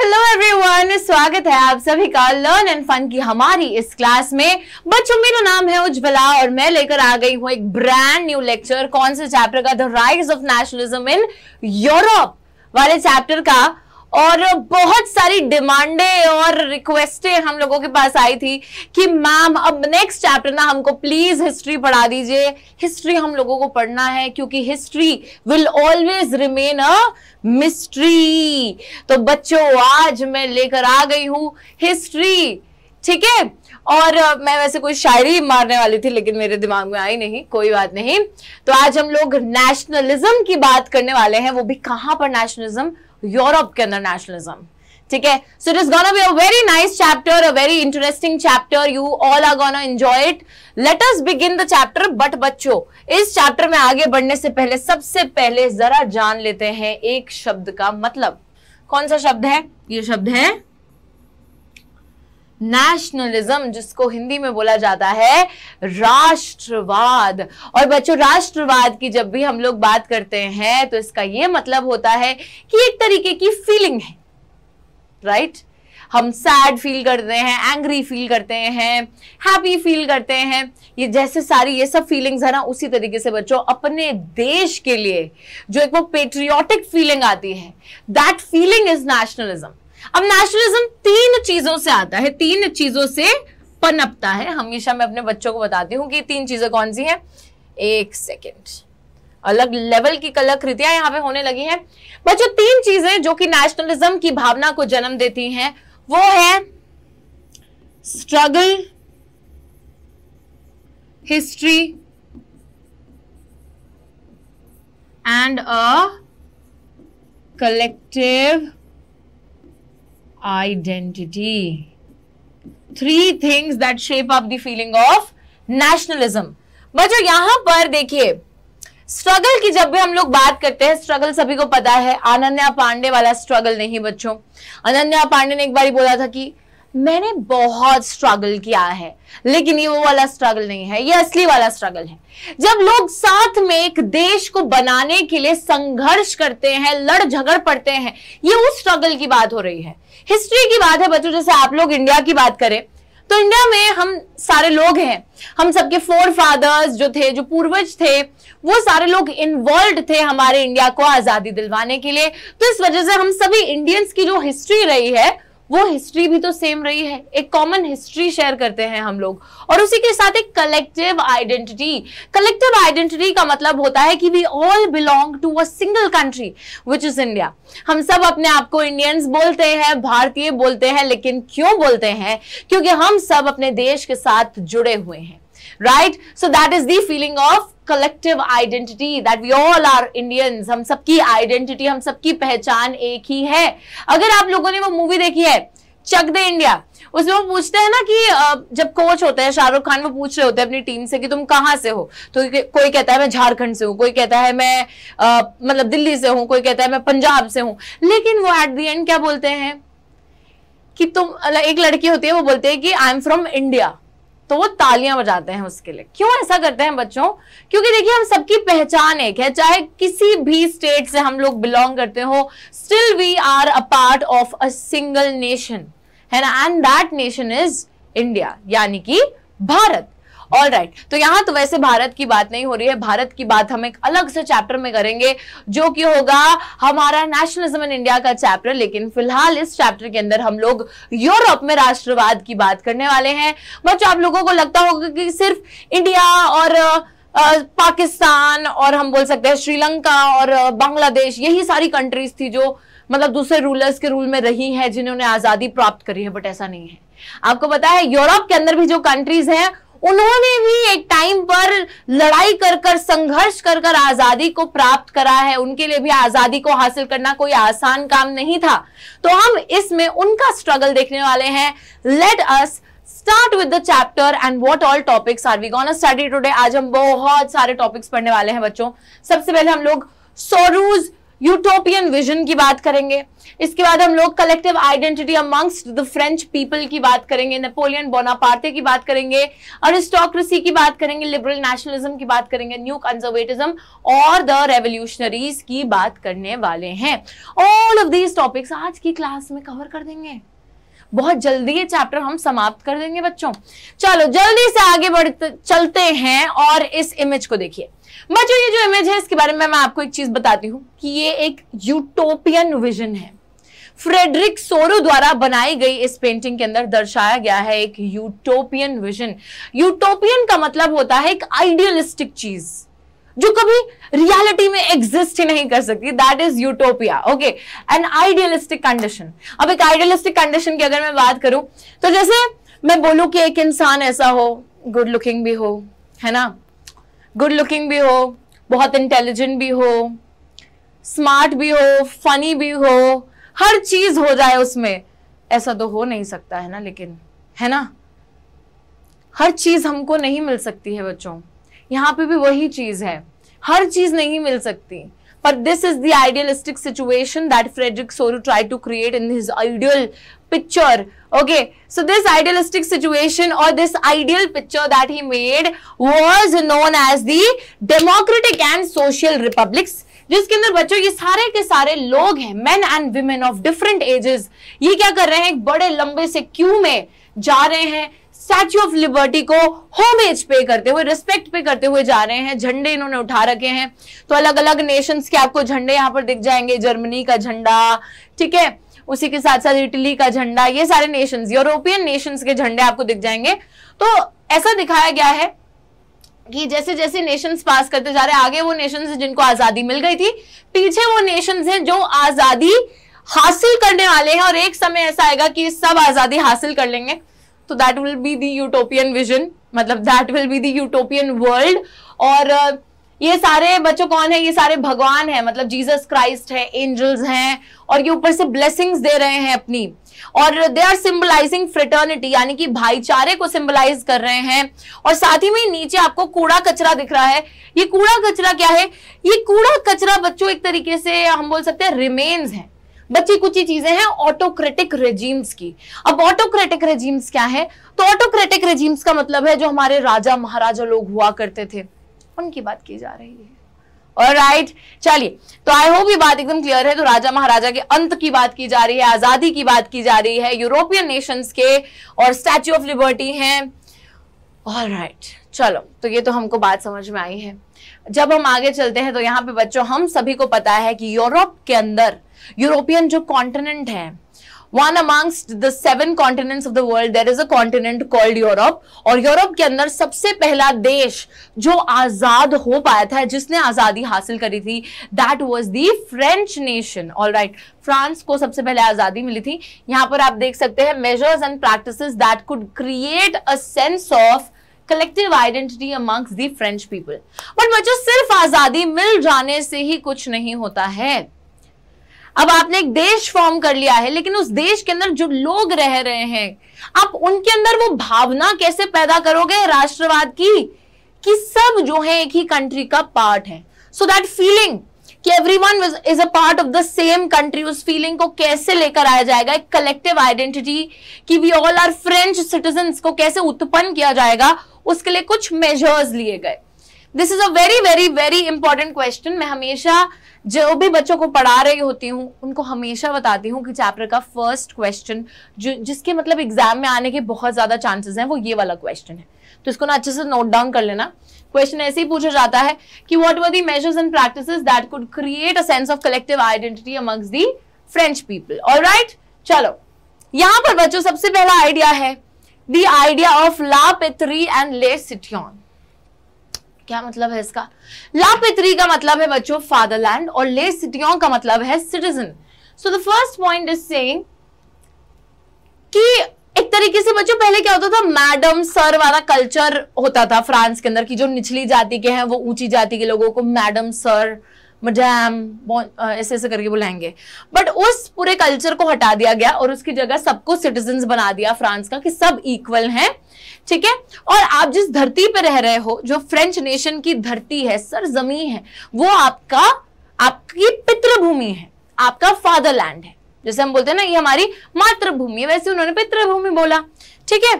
Hello everyone स्वागत है आप सभी का लर्न एंड फन की हमारी इस क्लास में बच्चों मेरा नाम है उज्ज्वला और मैं लेकर आ गई हूँ एक ब्रांड न्यू लेक्चर कौन से चैप्टर का the rise of nationalism in Europe वाले चैप्टर का और बहुत सारी डिमांडे और रिक्वेस्टें हम लोगों के पास आई थी कि मैम अब नेक्स्ट चैप्टर ना हमको प्लीज हिस्ट्री पढ़ा दीजिए हिस्ट्री हम लोगों को पढ़ना है क्योंकि history will always remain a mystery तो बच्चों आज मैं लेकर आ गई हूं हिस्ट्री ठीक है और मैं वैसे कोई शायरी मारने वाली थी लेकिन मेरे दिमाग में आई नहीं कोई बात नहीं तो आज हम लोग नेशनलिज्म की बात करने वाले हैं वो भी कहां पर नेशनलिज्म यूरोप के अंदर नेशनलिज्म ठीक है so it is gonna be a very nice chapter a very interesting chapter you all are gonna enjoy it let us begin the chapter but बच्चों इस चैप्टर में आगे बढ़ने से पहले सबसे पहले जरा जान लेते हैं एक शब्द का मतलब कौन सा शब्द है ये शब्द है नेशनलिज्म जिसको हिंदी में बोला जाता है राष्ट्रवाद और बच्चों राष्ट्रवाद की जब भी हम लोग बात करते हैं तो इसका यह मतलब होता है कि एक तरीके की फीलिंग है राइट हम सैड फील करते हैं एंग्री फील करते हैं हैप्पी फील करते हैं ये जैसे सारी ये सब फीलिंग्स है ना उसी तरीके से बच्चों अपने देश के लिए जो एक वो पेट्रियोटिक फीलिंग आती है दैट फीलिंग इज नेशनलिज्म अब नेशनलिज्म तीन चीजों से आता है तीन चीजों से पनपता है हमेशा मैं अपने बच्चों को बताती हूँ कि तीन चीजें कौन सी हैं एक सेकेंड अलग लेवल की कलाकृतियां यहाँ पे होने लगी हैं बच्चों तीन चीजें जो कि नेशनलिज्म की भावना को जन्म देती हैं वो है struggle history and a collective identity. Three things that shape up the feeling of nationalism. बच्चों यहां पर देखिए स्ट्रगल की जब भी हम लोग बात करते हैं स्ट्रगल सभी को पता है अनन्या पांडे वाला स्ट्रगल नहीं बच्चों अनन्या पांडे ने एक बार बोला था कि मैंने बहुत स्ट्रगल किया है लेकिन ये वो वाला स्ट्रगल नहीं है ये असली वाला स्ट्रगल है जब लोग साथ में एक देश को बनाने के लिए संघर्ष करते हैं लड़ झगड़ पड़ते हैं ये उस स्ट्रगल की बात हो रही है हिस्ट्री की बात है बच्चों जैसे आप लोग इंडिया की बात करें तो इंडिया में हम सारे लोग हैं हम सबके फोर फादर्स जो थे जो पूर्वज थे वो सारे लोग इन्वॉल्व थे हमारे इंडिया को आजादी दिलवाने के लिए तो इस वजह से हम सभी इंडियंस की जो हिस्ट्री रही है वो हिस्ट्री भी तो सेम रही है एक कॉमन हिस्ट्री शेयर करते हैं हम लोग और उसी के साथ एक कलेक्टिव आइडेंटिटी कलेक्टिव आइडेंटिटी का मतलब होता है कि we all belong to a single country which is India हम सब अपने आप को इंडियंस बोलते हैं भारतीय बोलते हैं लेकिन क्यों बोलते हैं क्योंकि हम सब अपने देश के साथ जुड़े हुए हैं right so that is the feeling of collective identity that we all are Indians हम सबकी आइडेंटिटी हम सबकी पहचान एक ही है अगर आप लोगों ने वो मूवी देखी है चक दे इंडिया उसमें वो पूछते हैं ना कि जब कोच होते हैं शाहरुख खान वो पूछ रहे होते हैं अपनी टीम से कि तुम कहां से हो तो कोई कहता है मैं झारखंड से हूं कोई कहता है मैं मतलब दिल्ली से हूं कोई कहता है मैं पंजाब से हूं लेकिन वो एट दी एंड क्या बोलते हैं कि तुम एक लड़की होती है वो बोलते हैं कि आई एम फ्रॉम इंडिया तो वो तालियां बजाते हैं उसके लिए क्यों ऐसा करते हैं बच्चों क्योंकि देखिए हम सबकी पहचान एक है चाहे किसी भी स्टेट से हम लोग बिलोंग करते हो still we are a part of a single nation है ना and that nation is India यानी कि भारत ऑल राइट right. तो यहां तो वैसे भारत की बात नहीं हो रही है भारत की बात हम एक अलग से चैप्टर में करेंगे जो कि होगा हमारा नेशनलिज्म इन इंडिया का चैप्टर लेकिन फिलहाल इस चैप्टर के अंदर हम लोग यूरोप में राष्ट्रवाद की बात करने वाले हैं बच्चों आप लोगों को लगता होगा कि सिर्फ इंडिया और पाकिस्तान और हम बोल सकते हैं श्रीलंका और बांग्लादेश यही सारी कंट्रीज थी जो मतलब दूसरे रूलर्स के रूल में रही हैं जिन्होंने आजादी प्राप्त करी है बट ऐसा नहीं है आपको पता है यूरोप के अंदर भी जो कंट्रीज हैं उन्होंने भी एक टाइम पर लड़ाई कर कर संघर्ष कर कर आजादी को प्राप्त करा है उनके लिए भी आजादी को हासिल करना कोई आसान काम नहीं था तो हम इसमें उनका स्ट्रगल देखने वाले हैं let us start with the chapter and what all topics are we gonna study today आज हम बहुत सारे टॉपिक्स पढ़ने वाले हैं बच्चों सबसे पहले हम लोग सोरूज यूटोपियन विजन की बात करेंगे इसके बाद हम लोग collective identity amongst the French people की बात करेंगे नेपोलियन बोनापार्टे की बात करेंगे अरिस्टोक्रेसी की बात करेंगे लिबरल नेशनलिज्म की बात करेंगे न्यू कंजर्वेटिज्म और द रेवोल्यूशनरीज की बात करने वाले हैं ऑल ऑफ दीज टॉपिक्स आज की क्लास में कवर कर देंगे बहुत जल्दी ये चैप्टर हम समाप्त कर देंगे बच्चों चलो जल्दी से आगे बढ़ते चलते हैं और इस इमेज को देखिए बच्चों ये जो इमेज है इसके बारे में मैं आपको एक चीज बताती हूँ कि ये एक यूटोपियन विजन है फ्रेडरिक सोरो द्वारा बनाई गई इस पेंटिंग के अंदर दर्शाया गया है एक यूटोपियन विजन यूटोपियन का मतलब होता है एक आइडियलिस्टिक चीज जो कभी रियलिटी में एग्जिस्ट ही नहीं कर सकती that is utopia okay an idealistic condition अब एक आइडियलिस्टिक कंडीशन की अगर मैं बात करूं तो जैसे मैं बोलूं कि एक इंसान ऐसा हो गुड लुकिंग भी हो है ना गुड लुकिंग भी हो बहुत इंटेलिजेंट भी हो स्मार्ट भी हो फनी भी हो हर चीज हो जाए उसमें ऐसा तो हो नहीं सकता है ना लेकिन है ना हर चीज हमको नहीं मिल सकती है बच्चों यहाँ पे भी वही चीज है हर चीज नहीं मिल सकती पर this is the idealistic situation that Frederic Sorrieu try to create in his ideal picture okay so this idealistic situation और this ideal picture that he made was known as the democratic and social republics जिसके अंदर बच्चों ये सारे के सारे लोग हैं men and women of different ages ये क्या कर रहे हैं एक बड़े लंबे से क्यू में जा रहे हैं स्टैच्यू ऑफ लिबर्टी को होमेज पे करते हुए रिस्पेक्ट पे करते हुए जा रहे हैं झंडे इन्होंने उठा रखे हैं तो अलग अलग नेशंस के आपको झंडे यहाँ पर दिख जाएंगे जर्मनी का झंडा ठीक है उसी के साथ साथ इटली का झंडा ये सारे नेशंस यूरोपियन नेशंस के झंडे आपको दिख जाएंगे तो ऐसा दिखाया गया है कि जैसे जैसे नेशंस पास करते जा रहे आगे वो नेशंस हैं जिनको आजादी मिल गई थी पीछे वो नेशंस हैं जो आजादी हासिल करने वाले हैं और एक समय ऐसा आएगा कि सब आजादी हासिल कर लेंगे तो that will be the utopian vision मतलब that will be the utopian world और uh, ये सारे बच्चों कौन है ये सारे भगवान है मतलब जीसस क्राइस्ट है एंजल्स हैं और ये ऊपर से ब्लेसिंग्स दे रहे हैं अपनी और दे आर सिंबलाइजिंग फ्रेटर्निटी यानी कि भाईचारे को सिंबलाइज कर रहे हैं और साथ ही में नीचे आपको कूड़ा कचरा दिख रहा है ये कूड़ा कचरा क्या है ये कूड़ा कचरा बच्चों एक तरीके से हम बोल सकते हैं रिमेन्स है बची कुछ ही चीजें हैं ऑटोक्रेटिक रेजीम्स की अब ऑटोक्रेटिक रेजीम्स क्या है तो ऑटोक्रेटिक रेजीम्स का मतलब है जो हमारे राजा महाराजा लोग हुआ करते थे उनकी बात की जा रही है राइट right. चलिए तो आई होप ये बात एकदम क्लियर है तो राजा महाराजा के अंत की बात की जा रही है आजादी की बात की जा रही है यूरोपियन नेशंस के और स्टैच्यू ऑफ लिबर्टी है ऑल राइट right, चलो तो ये तो हमको बात समझ में आई है जब हम आगे चलते हैं तो यहाँ पे बच्चों हम सभी को पता है कि यूरोप के अंदर यूरोपियन जो कॉन्टिनेंट है one amongst the seven continents of the world there is a continent called Europe और यूरोप के अंदर सबसे पहला देश जो आजाद हो पाया था जिसने आजादी हासिल करी थी that was the French nation all right France को सबसे पहले आजादी मिली थी यहां पर आप देख सकते हैं measures and practice that could create a sense of collective identity amongst the French people but बच्चों सिर्फ आजादी मिल जाने से ही कुछ नहीं होता है अब आपने एक देश फॉर्म कर लिया है लेकिन उस देश के अंदर जो लोग रह रहे हैं आप उनके अंदर वो भावना कैसे पैदा करोगे राष्ट्रवाद की कि सब जो है एक ही कंट्री का पार्ट है सो दैट फीलिंग कि everyone is a part of the same country उस फीलिंग को कैसे लेकर आया जाएगा एक कलेक्टिव आइडेंटिटी कि we all are French citizen को कैसे उत्पन्न किया जाएगा उसके लिए कुछ मेजर्स लिए गए this is a very very very important question मैं हमेशा जो भी बच्चों को पढ़ा रही होती हूँ उनको हमेशा बताती हूँ कि चैप्टर का फर्स्ट क्वेश्चन जो जिसके मतलब एग्जाम में आने के बहुत ज्यादा चांसेस हैं वो ये वाला क्वेश्चन है तो इसको ना अच्छे से नोट डाउन कर लेना क्वेश्चन ऐसे ही पूछा जाता है कि what were the measures and practice that could create a of collective identity amongst the French people और राइट चलो यहां पर बच्चों सबसे पहला आइडिया है the idea of la patrie and le citoyen क्या मतलब है इसका ला पेत्री का मतलब है बच्चों फादरलैंड और ले सिटियन का मतलब है citizen so the first point is saying कि एक तरीके से बच्चों पहले क्या होता था मैडम सर वाला कल्चर होता था फ्रांस के अंदर की जो निचली जाति के हैं वो ऊंची जाति के लोगों को मैडम सर मडैम ऐसे ऐसे करके बुलाएंगे बट उस पूरे कल्चर को हटा दिया गया और उसकी जगह सबको सिटीजन बना दिया फ्रांस का कि सब इक्वल हैं ठीक है और आप जिस धरती पर रह रहे हो जो फ्रेंच नेशन की धरती है सर जमी है वो आपका आपकी पितृभूमि है आपका फादरलैंड है जैसे हम बोलते हैं ना ये हमारी मातृभूमि वैसे उन्होंने पितृभूमि बोला ठीक है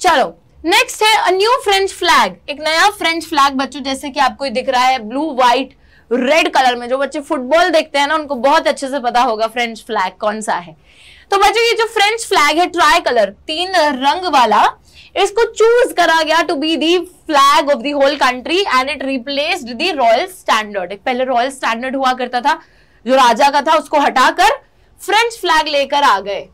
चलो नेक्स्ट है न्यू फ्रेंच फ्लैग एक नया फ्रेंच फ्लैग बच्चों जैसे कि आपको दिख रहा है ब्लू व्हाइट रेड कलर में जो बच्चे फुटबॉल देखते हैं ना उनको बहुत अच्छे से पता होगा फ्रेंच फ्लैग कौन सा है तो बच्चों ये जो फ्रेंच फ्लैग है ट्राई कलर तीन रंग वाला इसको चूज करा गया to be the flag of the whole country and it replaced the royal standard पहले रॉयल स्टैंडर्ड हुआ करता था जो राजा का था उसको हटाकर फ्रेंच फ्लैग लेकर आ गए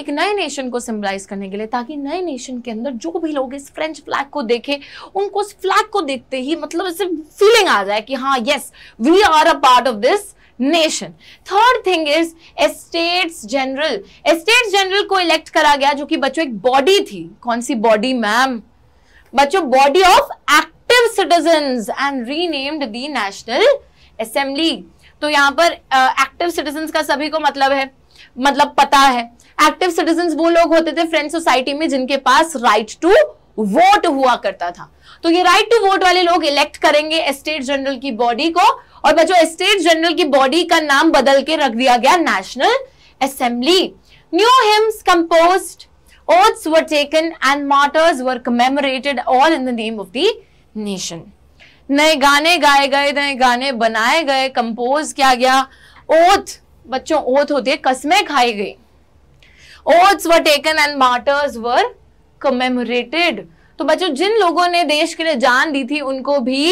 एक नए नेशन को सिंबलाइज करने के लिए ताकि नए नेशन के अंदर जो भी लोग इस फ्रेंच फ्लैग को देखें उनको उस फ्लैग को देखते ही मतलब ऐसे फीलिंग आ जाए कि हाँ yes we are a part of this nation third thing is estates general estates general को इलेक्ट करा गया जो कि बच्चों एक बॉडी थी कौन सी बॉडी मैम बच्चों body of active citizen and renamed the national assembly तो यहाँ पर एक्टिव सिटीजन का सभी को मतलब है मतलब पता है एक्टिव सिटीजन वो लोग होते थे फ्रेंड सोसाइटी में जिनके पास राइट टू वोट हुआ करता था तो ये राइट टू वोट वाले लोग इलेक्ट करेंगे एस्टेट जनरल की बॉडी को और बच्चों एस्टेट जनरल की बॉडी का नाम बदल के रख दिया गया national assembly new hymns compose oaths were taken and martyrs were commemorated all in the name of the nation नए गाने गाए गए नए गाने बनाए गए कंपोज किया गया ओथ बच्चों ओथ होती है कस्में खाई गई oaths were taken and martyrs were commemorated तो बच्चों जिन लोगों ने देश के लिए जान दी थी उनको भी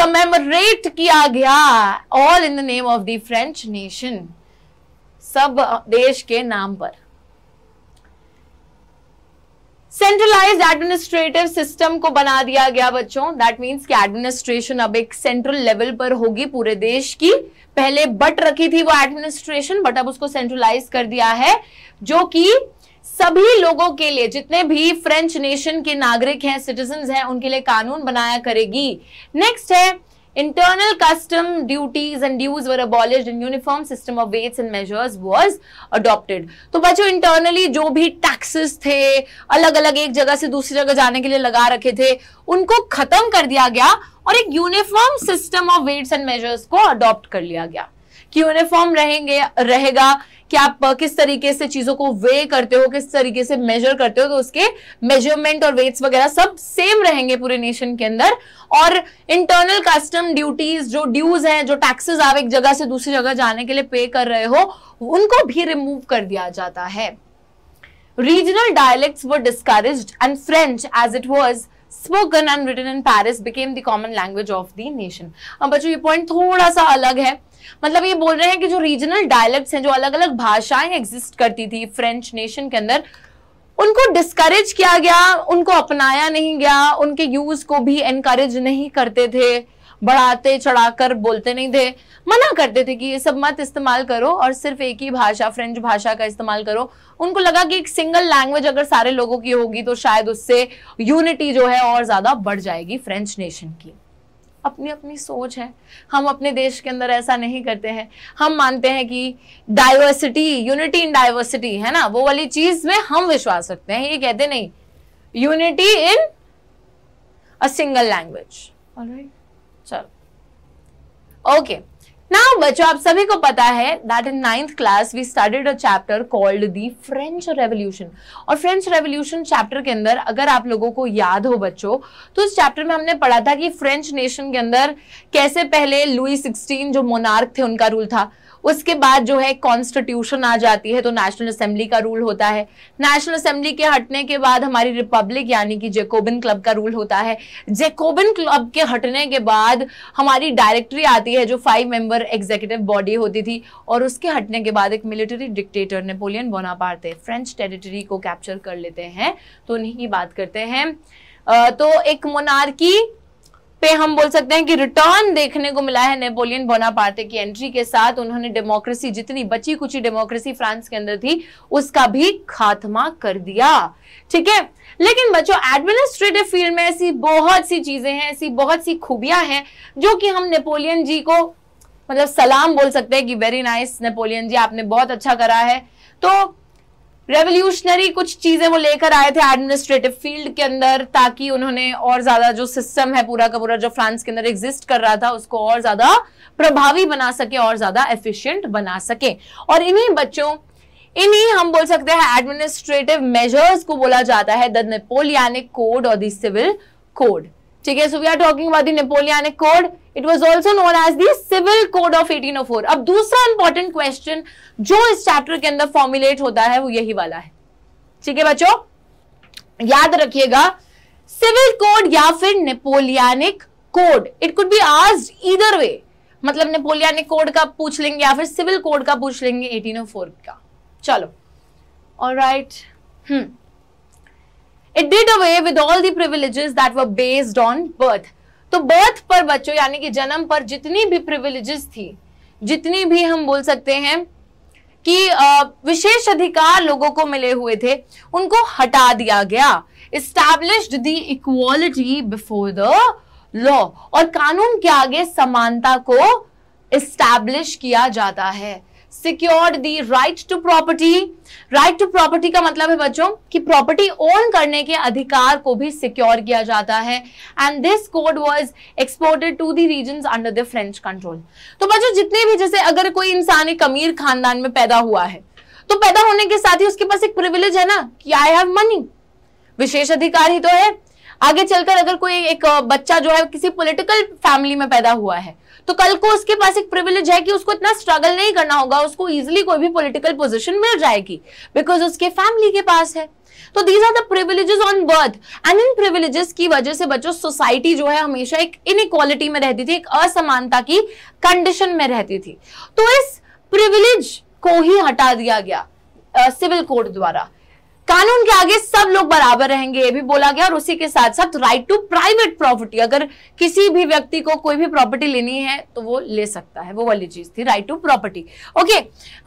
कमेमोरेट किया गया all in the name of the French nation सब देश के नाम पर सेंट्रलाइज्ड एडमिनिस्ट्रेटिव सिस्टम को बना दिया गया बच्चों दैट मीन्स कि एडमिनिस्ट्रेशन अब एक सेंट्रल लेवल पर होगी पूरे देश की पहले बट रखी थी वो एडमिनिस्ट्रेशन बट अब उसको सेंट्रलाइज कर दिया है जो कि सभी लोगों के लिए जितने भी फ्रेंच नेशन के नागरिक हैं सिटीजन हैं उनके लिए कानून बनाया करेगी नेक्स्ट है Internal custom duties and dues were abolished and uniform system of weights and measures was adopted. तो बच्चों internally जो भी taxes थे अलग अलग एक जगह से दूसरी जगह जाने के लिए लगा रखे थे उनको खत्म कर दिया गया और एक uniform system of weights and measures को अडॉप्ट कर लिया गया कि यूनिफॉर्म रहेंगे रहेगा कि आप किस तरीके से चीजों को वे करते हो किस तरीके से मेजर करते हो तो उसके मेजरमेंट और वेट्स वगैरह सब सेम रहेंगे पूरे नेशन के अंदर और इंटरनल कस्टम ड्यूटीज जो ड्यूज हैं जो टैक्सेस आप एक जगह से दूसरी जगह जाने के लिए पे कर रहे हो उनको भी रिमूव कर दिया जाता है regional dialect were discourage and French as it was spoken and written in Paris became the common language of the nation अब बच्चों ये पॉइंट थोड़ा सा अलग है मतलब ये बोल रहे हैं कि जो रीजनल डायलेक्ट्स हैं जो अलग अलग भाषाएं एग्जिस्ट करती थी फ्रेंच नेशन के अंदर उनको डिस्करेज किया गया उनको अपनाया नहीं गया उनके यूज को भी एनकरेज नहीं करते थे बढ़ाते चढ़ाकर बोलते नहीं थे मना करते थे कि ये सब मत इस्तेमाल करो और सिर्फ एक ही भाषा फ्रेंच भाषा का इस्तेमाल करो उनको लगा कि एक सिंगल लैंग्वेज अगर सारे लोगों की होगी तो शायद उससे यूनिटी जो है और ज्यादा बढ़ जाएगी फ्रेंच नेशन की अपनी अपनी सोच है हम अपने देश के अंदर ऐसा नहीं करते हैं हम मानते हैं कि डाइवर्सिटी यूनिटी इन डाइवर्सिटी है ना वो वाली चीज में हम विश्वास रखते हैं ये कहते नहीं unity in a single language चलो ओके नाउ बच्चों आप सभी को पता है that in ninth class we started a chapter called the French revolution और फ्रेंच रेवोल्यूशन चैप्टर के अंदर अगर आप लोगों को याद हो बच्चों तो इस चैप्टर में हमने पढ़ा था कि फ्रेंच नेशन के अंदर कैसे पहले लुई सिक्सटीन जो मोनार्क थे उनका रूल था उसके बाद जो है कॉन्स्टिट्यूशन आ जाती है तो नेशनल असेंबली का रूल होता है नेशनल असेंबली के हटने के बाद हमारी रिपब्लिक यानी कि जेकोबिन क्लब का रूल होता है जेकोबिन क्लब के हटने के बाद हमारी डायरेक्टरी आती है जो फाइव मेंबर एग्जीक्यूटिव बॉडी होती थी और उसके हटने के बाद एक military dictator Napoleon Bonaparte French territory को कैप्चर कर लेते हैं तो उन्हीं की बात करते हैं तो एक मोनार्की पे हम बोल सकते हैं कि रिटर्न देखने को मिला है नेपोलियन बोनापार्टे की एंट्री के साथ उन्होंने डेमोक्रेसी जितनी बची कुछ डेमोक्रेसी फ्रांस के अंदर थी उसका भी खात्मा कर दिया ठीक है लेकिन बच्चों एडमिनिस्ट्रेटिव फील्ड में ऐसी बहुत सी चीजें हैं ऐसी बहुत सी खूबियां हैं जो कि हम नेपोलियन जी को मतलब सलाम बोल सकते हैं कि वेरी नाइस नेपोलियन जी आपने बहुत अच्छा करा है तो रेवोल्यूशनरी कुछ चीजें वो लेकर आए थे एडमिनिस्ट्रेटिव फील्ड के अंदर ताकि उन्होंने और ज्यादा जो सिस्टम है पूरा का पूरा जो फ्रांस के अंदर एग्जिस्ट कर रहा था उसको और ज्यादा प्रभावी बना सके और ज्यादा एफिशिएंट बना सके और इन्हीं बच्चों इन्हीं हम बोल सकते हैं एडमिनिस्ट्रेटिव मेजर्स को बोला जाता है द नेपोलियानिक कोड और द सिविल कोड ठीक है so we are talking about the Napoleonic code it was also known as the civil code of 1804 अब दूसरा इंपॉर्टेंट क्वेश्चन जो इस चैप्टर के अंदर फॉर्मुलेट होता है वो यही वाला है ठीक है बच्चों याद रखिएगा सिविल कोड या फिर Napoleonic code it could be आज ईदर वे मतलब नेपोलियनिक कोड का पूछ लेंगे या फिर सिविल कोड का पूछ लेंगे 1804 का चलो alright right. Hmm it did away with all the privileges that were based on birth तो बर्थ पर बच्चों यानी कि जन्म पर जितनी भी प्रिविलेजेस थी जितनी भी हम बोल सकते हैं कि विशेष अधिकार लोगों को मिले हुए थे उनको हटा दिया गया established the equality before the law और कानून के आगे समानता को इस्टैब्लिश किया जाता है secured the right to property right to property का मतलब है बच्चों कि प्रॉपर्टी ओन करने के अधिकार को भी सिक्योर किया जाता है and this code was exported to the region under the French control तो बच्चों जितने भी जैसे अगर कोई इंसान एक अमीर खानदान में पैदा हुआ है तो पैदा होने के साथ ही उसके पास एक प्रिविलेज है ना कि आई हैव मनी विशेष अधिकार ही तो है आगे चलकर अगर कोई एक बच्चा जो है किसी पॉलिटिकल फैमिली में पैदा हुआ है तो कल को उसके पास एक प्रिविलेज है कि उसको इतना स्ट्रगल नहीं करना होगा उसको इजिली कोई भी पोलिटिकल पोजिशन मिल जाएगी बिकॉज उसके फैमिली के पास है तो these are the privileges on birth and इन प्रिविलेजेस की वजह से बच्चों सोसाइटी जो है हमेशा एक इनइक्वालिटी में रहती थी एक असमानता की कंडीशन में रहती थी तो इस प्रिविलेज को ही हटा दिया गया सिविल uh, कोड द्वारा कानून के आगे सब लोग बराबर रहेंगे ये भी बोला गया और उसी के साथ साथ राइट टू प्राइवेट प्रॉपर्टी अगर किसी भी व्यक्ति को कोई भी प्रॉपर्टी लेनी है तो वो ले सकता है वो वाली चीज थी राइट टू प्रॉपर्टी ओके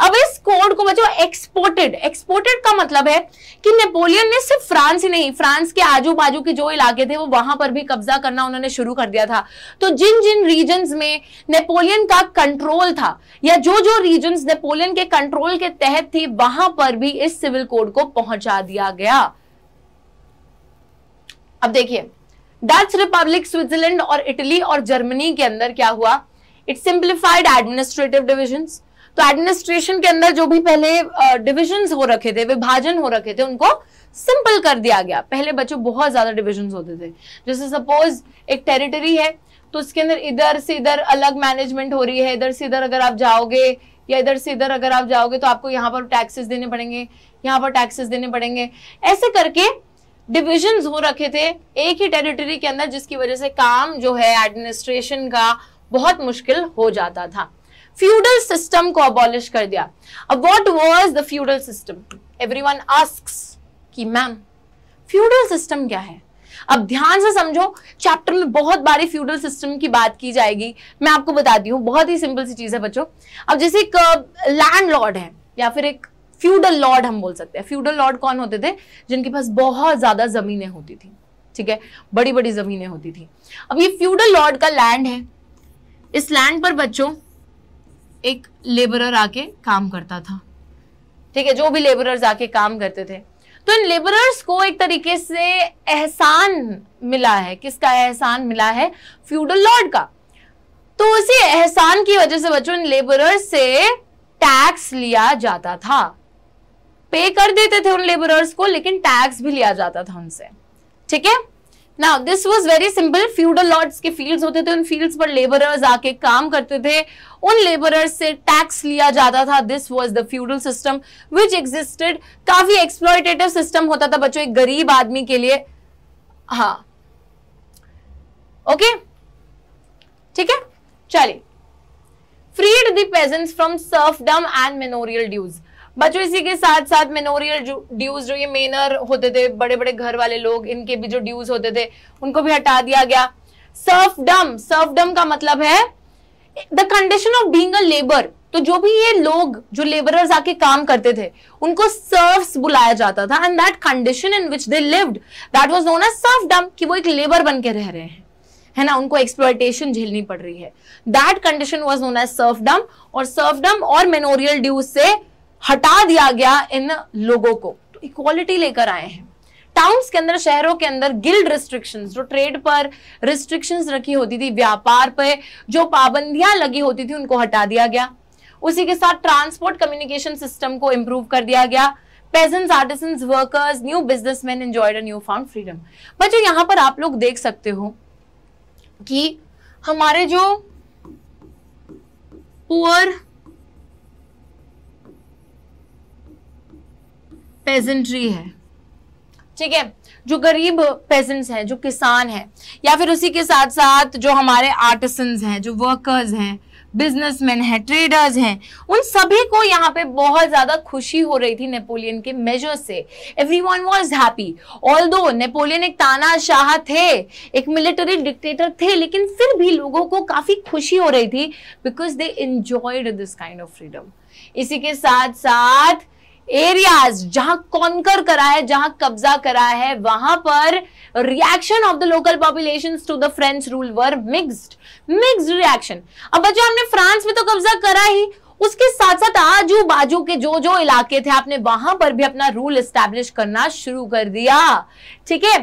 अब इस कोड को बच्चों एक्सपोर्टेड एक्सपोर्टेड का मतलब है कि नेपोलियन ने सिर्फ फ्रांस ही नहीं फ्रांस के आजू बाजू के जो इलाके थे वो वहां पर भी कब्जा करना उन्होंने शुरू कर दिया था तो जिन जिन रीजन में नेपोलियन का कंट्रोल था या जो जो रीजन नेपोलियन के कंट्रोल के तहत थी वहां पर भी इस सिविल कोड को पहुंचा हटा दिया गया अब देखिए डच रिपब्लिक स्विट्जरलैंड और इटली और जर्मनी के अंदर क्या हुआ इट सिंप्लीफाइड एडमिनिस्ट्रेटिव डिविजन तो एडमिनिस्ट्रेशन के अंदर जो भी पहले डिविजन हो रखे थे विभाजन हो रखे थे उनको सिंपल कर दिया गया पहले बच्चों बहुत ज्यादा डिविजन होते थे जैसे सपोज एक टेरिटरी है तो उसके अंदर इधर से इधर अलग मैनेजमेंट हो रही है इधर से इधर अगर आप जाओगे या इधर से इधर अगर आप जाओगे तो आपको यहाँ पर टैक्सेस देने पड़ेंगे यहाँ पर टैक्सेस देने पड़ेंगे ऐसे करके डिविजन हो रखे थे एक ही टेरिटरी के अंदर जिसकी वजह से काम जो है एडमिनिस्ट्रेशन का बहुत मुश्किल हो जाता था फ्यूडल सिस्टम को अबॉलिश कर दिया अब what was the feudal system everyone कि मैम फ्यूडल सिस्टम क्या है अब ध्यान से समझो चैप्टर में बहुत बारी फ्यूडल सिस्टम की बात की जाएगी मैं आपको बताती हूँ बहुत ही सिंपल सी चीज है बच्चों अब जैसे एक लैंड uh, लॉर्ड है या फिर एक फ्यूडल लॉर्ड हम बोल सकते हैं फ्यूडल लॉर्ड कौन होते थे जिनके पास बहुत ज़्यादा ज़मीनें होती थी ठीक है बड़ी बड़ी ज़मीनें होती थी अब ये फ्यूडल लॉर्ड का लैंड है इस लैंड पर बच्चों एक लेबरर आके काम करता था ठीक है जो भी लेबरर्स आके काम करते थे तो इन लेबरर्स को एक तरीके से एहसान मिला है किसका एहसान मिला है फ्यूडल लॉर्ड का तो उसी एहसान की वजह से बच्चों इन लेबरर्स से टैक्स लिया जाता था पे कर देते थे उन लेबरर्स को लेकिन टैक्स भी लिया जाता था उनसे ठीक है now this was very simple feudal lords के फील्ड्स होते थे उन फील्ड्स पर लेबरर्स आके काम करते थे उन लेबरर्स से टैक्स लिया जाता था this was the feudal system which existed काफी एक्सप्लोइटेटिव सिस्टम होता था बच्चों एक गरीब आदमी के लिए हाँ ओके ठीक है चलिए freed the peasants from serfdom and manorial dues बच्चों इसी के साथ साथ मेनोरियल ड्यूज जो ये मेनर होते थे बड़े बड़े घर वाले लोग इनके भी जो ड्यूज होते थे उनको भी हटा दिया गया सर्फडम सर्फडम का मतलब है the condition of being labour तो जो भी ये लोग जो लेबरर्स आके काम करते थे उनको सर्फ्स बुलाया जाता था and that condition in which they lived that was known as dom कि वो एक लेबर बन के रह रहे हैं है ना उनको एक्सप्लोर्टेशन झेलनी पड़ रही है that condition was known as dom और सर्फ डम और मेनोरियल ड्यूज से हटा दिया गया इन लोगों को तो इक्वालिटी लेकर आए हैं टाउन्स के अंदर शहरों के अंदर गिल्ड रिस्ट्रिक्शंस जो ट्रेड पर रिस्ट्रिक्शंस रखी होती थी व्यापार पर जो पाबंदियां लगी होती थी उनको हटा दिया गया उसी के साथ ट्रांसपोर्ट कम्युनिकेशन सिस्टम को इम्प्रूव कर दिया गया peasants artist workers new businessman enjoyed new found freedom बच्चों यहाँ पर आप लोग देख सकते हो कि हमारे जो पुअर पेजेंट्री है ठीक है जो गरीब पेजेंट्स हैं जो किसान हैं या फिर उसी के साथ साथ जो हमारे आर्टिसंस हैं जो वर्कर्स हैं बिजनेसमैन हैं ट्रेडर्स हैं उन सभी को यहाँ पे बहुत ज़्यादा खुशी हो रही थी नेपोलियन के मेजर्स से everyone was happy although Napoleon एक ताना शाह थे एक मिलिट्री डिक्टेटर थे लेकिन फिर भी लोगों को काफ़ी खुशी हो रही थी because they enjoyed this kind of freedom इसी के साथ साथ एरियाज जहां कॉन्कर करा है जहां कब्जा करा है वहां पर reaction of the local population to the French rule were mixed mixed reaction अब बच्चों हमने फ्रांस में तो कब्जा करा ही उसके साथ साथ आजू बाजू के जो जो इलाके थे आपने वहां पर भी अपना रूल स्टैब्लिश करना शुरू कर दिया ठीक है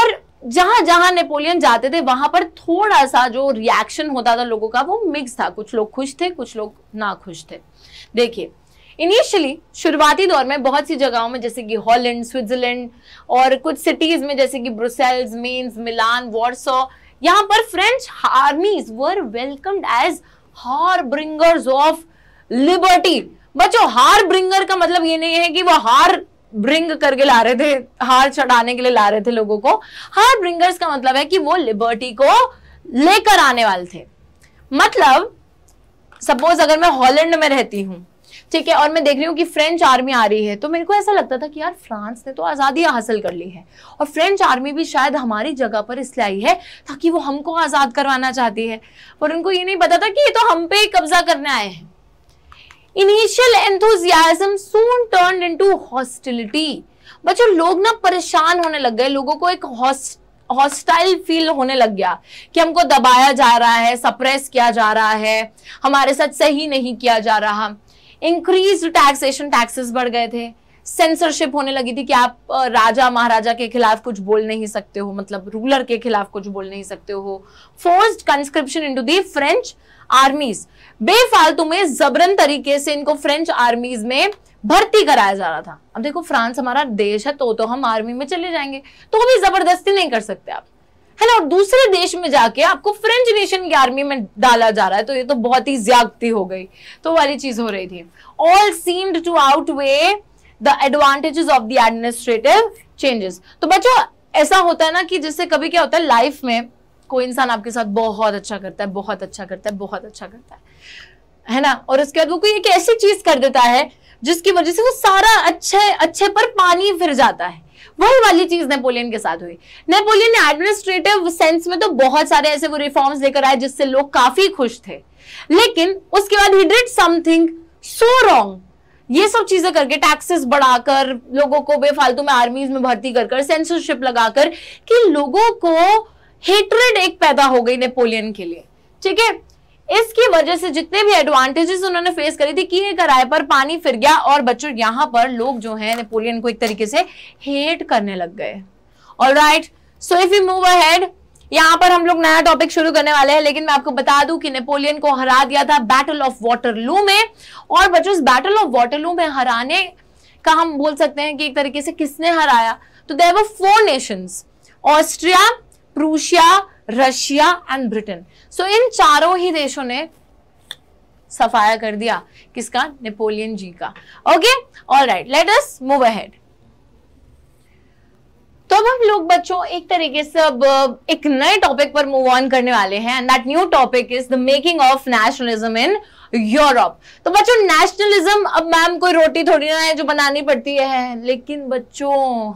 और जहां जहां नेपोलियन जाते थे वहां पर थोड़ा सा जो रिएक्शन होता था लोगों का वो मिक्स था कुछ लोग खुश थे कुछ लोग ना खुश थे देखिए इनिशियली शुरुआती दौर में बहुत सी जगहों में जैसे कि हॉलैंड स्विट्जरलैंड और कुछ सिटीज में जैसे कि ब्रुसेल्स मेन्स मिलान वॉर्सो यहाँ पर French armies were welcomed as harbingers of liberty बच्चों हार ब्रिंगर का मतलब ये नहीं है कि वो हार ब्रिंग करके ला रहे थे हार चढ़ाने के लिए ला रहे थे लोगों को हार ब्रिंगर्स का मतलब है कि वो लिबर्टी को लेकर आने वाले थे मतलब सपोज अगर मैं हॉलैंड में रहती हूँ ठीक है और मैं देख रही हूँ कि फ्रेंच आर्मी आ रही है तो मेरे को ऐसा लगता था कि यार फ्रांस ने तो आज़ादी हासिल कर ली है और फ्रेंच आर्मी भी शायद हमारी जगह पर इसलिए आई है ताकि वो हमको आज़ाद करवाना चाहती है पर उनको ये नहीं पता था कि ये तो हम पे ही कब्जा करने आए हैं initial enthusiasm soon turn into hostility बच्चों लोग ना परेशान होने लग गए लोगों को एक हॉस्टाइल फील होने लग गया कि हमको दबाया जा रहा है सप्रेस किया जा रहा है हमारे साथ सही नहीं किया जा रहा इंक्रीज टैक्सेशन टैक्सेस बढ़ गए थे सेंसरशिप होने लगी थी कि आप राजा महाराजा के खिलाफ कुछ बोल नहीं सकते हो मतलब रूलर के खिलाफ कुछ बोल नहीं सकते हो forced conscription into the French armies बेफालतू में जबरन तरीके से इनको फ्रेंच आर्मीज में भर्ती कराया जा रहा था अब देखो फ्रांस हमारा देश है तो तो हम आर्मी में चले जाएंगे तो कभी जबरदस्ती नहीं कर सकते आप है ना और दूसरे देश में जाके आपको फ्रेंच नेशन की आर्मी में डाला जा रहा है तो ये तो बहुत ही ज्यादती हो गई तो वाली चीज हो रही थी all seemed to outweigh the advantages of the administrative changes तो बच्चों ऐसा होता है ना कि जिससे कभी क्या होता है लाइफ में कोई इंसान आपके साथ बहुत अच्छा करता है बहुत अच्छा करता है बहुत अच्छा करता है है ना और उसके बाद वो कोई एक ऐसी चीज कर देता है जिसकी वजह से वो सारा अच्छे अच्छे पर पानी फिर जाता है वही वाली चीज नेपोलियन के साथ हुई नेपोलियन ने एडमिनिस्ट्रेटिव सेंस में तो बहुत सारे ऐसे वो रिफॉर्म्स लेकर आए जिससे लोग काफी खुश थे लेकिन उसके बाद ही डिड समथिंग सो रॉन्ग ये सब चीजें करके टैक्सेस बढ़ाकर लोगों को बेफालतू में आर्मीज में भर्ती कर कर सेंसरशिप लगाकर कि लोगों को हेटरेड एक पैदा हो गई नेपोलियन के लिए ठीक है इसकी वजह से जितने भी एडवांटेजेस उन्होंने फेस करी थी किए कराए पर पानी फिर गया और बच्चों यहां पर लोग जो है नेपोलियन को एक तरीके से हेट करने लग गए और right so if you move ahead यहां पर हम लोग नया टॉपिक शुरू करने वाले हैं लेकिन मैं आपको बता दूं कि नेपोलियन को हरा दिया था बैटल ऑफ वाटरलू में और बच्चों बैटल ऑफ वाटरलू में हराने का हम बोल सकते हैं कि एक तरीके से किसने हराया तो देर वो four nations Austria Prussia Russia and Britain so इन चारों ही देशों ने सफाया कर दिया किसका नेपोलियन जी का okay all right let us move ahead तो अब हम लोग बच्चों एक तरीके से अब एक नए टॉपिक पर मूव ऑन करने वाले हैं and that new topic is the making of nationalism in Europe तो बच्चों नेशनलिज्म अब मैम कोई रोटी थोड़ी ना है जो बनानी पड़ती है लेकिन बच्चों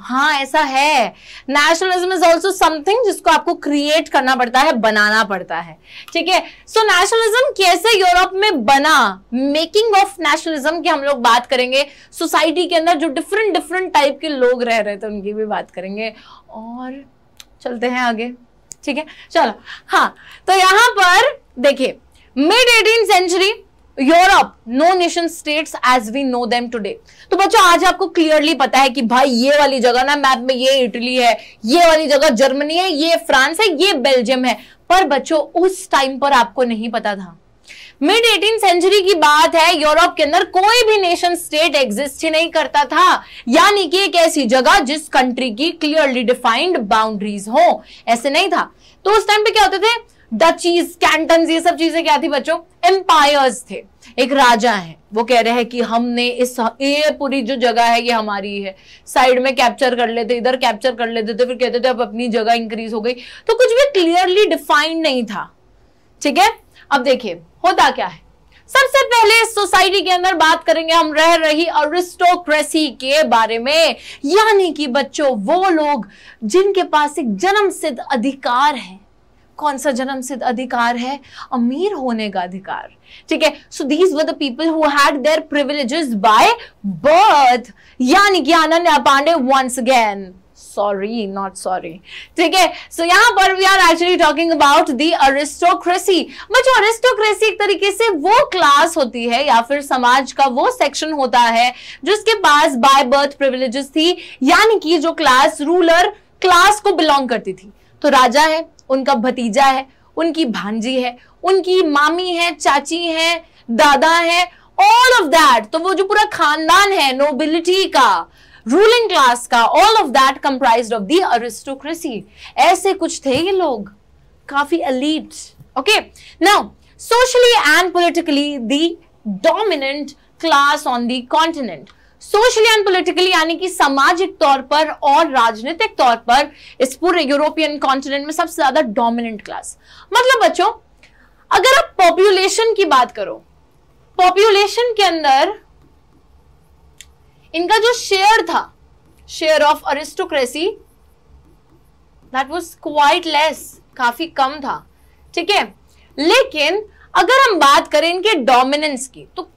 हाँ ऐसा है नेशनलिज्म इज ऑल्सो समथिंग जिसको आपको क्रिएट करना पड़ता है बनाना पड़ता है ठीक है सो नेशनलिज्म कैसे यूरोप में बना मेकिंग ऑफ नेशनलिज्म की हम लोग बात करेंगे सोसाइटी के अंदर जो डिफरेंट डिफरेंट टाइप के लोग रह रहे थे उनकी भी बात करेंगे और चलते हैं आगे ठीक है चलो हाँ तो यहां पर देखिए mid eighteen century Europe no nation states as we know them today तो बच्चों आज आपको क्लियरली पता है कि भाई ये वाली जगह ना मैप में ये इटली है ये वाली जगह जर्मनी है ये फ्रांस है ये बेल्जियम है पर बच्चों उस टाइम पर आपको नहीं पता था मिड एटीन सेंचुरी की बात है यूरोप के अंदर कोई भी नेशन स्टेट एग्जिस्ट ही नहीं करता था यानी कि एक ऐसी जगह जिस कंट्री की क्लियरली डिफाइंड बाउंड्रीज हो ऐसे नहीं था तो उस टाइम पे क्या होते थे डचीज कैंटन ये सब चीजें क्या थी बच्चों एम्पायर्स थे एक राजा है वो कह रहे हैं कि हमने इस ये पूरी जो जगह है ये हमारी है साइड में कैप्चर कर लेते इधर कैप्चर कर लेते थे फिर कहते थे अब अपनी जगह इंक्रीज हो गई तो कुछ भी क्लियरली डिफाइंड नहीं था ठीक है अब देखिए होता क्या है सबसे पहले सोसाइटी के अंदर बात करेंगे हम रह रही अरिस्टोक्रेसी के बारे में यानी कि बच्चों वो लोग जिनके पास एक जन्म सिद्ध अधिकार है कौन सा जन्म सिद्ध अधिकार है अमीर होने का अधिकार ठीक है so these were the people who had their privileges by birth यानी कि Ananya Pandey once again sorry not sorry ठीक है सो यहां पर we are actually talking about the aristocracy बच्चों अरिस्टोक्रेसी एक तरीके से वो क्लास होती है या फिर समाज का वो सेक्शन होता है जिसके पास बाय बर्थ प्रिविलेजेस थी यानी कि जो क्लास रूलर क्लास को बिलोंग करती थी तो राजा है उनका भतीजा है उनकी भांजी है उनकी मामी है चाची है दादा है ऑल ऑफ दैट तो वो जो पूरा खानदान है नोबिलिटी का रूलिंग क्लास का all of that comprise of the aristocracy ऐसे कुछ थे ये लोग काफी elite okay now socially and politically the dominant class on the continent socially and politically यानी कि सामाजिक तौर पर और राजनीतिक तौर पर इस पूरे यूरोपियन कॉन्टिनेंट में सबसे ज्यादा डोमिनेंट क्लास मतलब बच्चों अगर आप पॉपुलेशन की बात करो पॉपुलेशन के अंदर इनका जो शेयर था share of aristocracy that was quite less काफी कम था ठीक है लेकिन अगर हम बात करें इनके डोमिनेंस की तो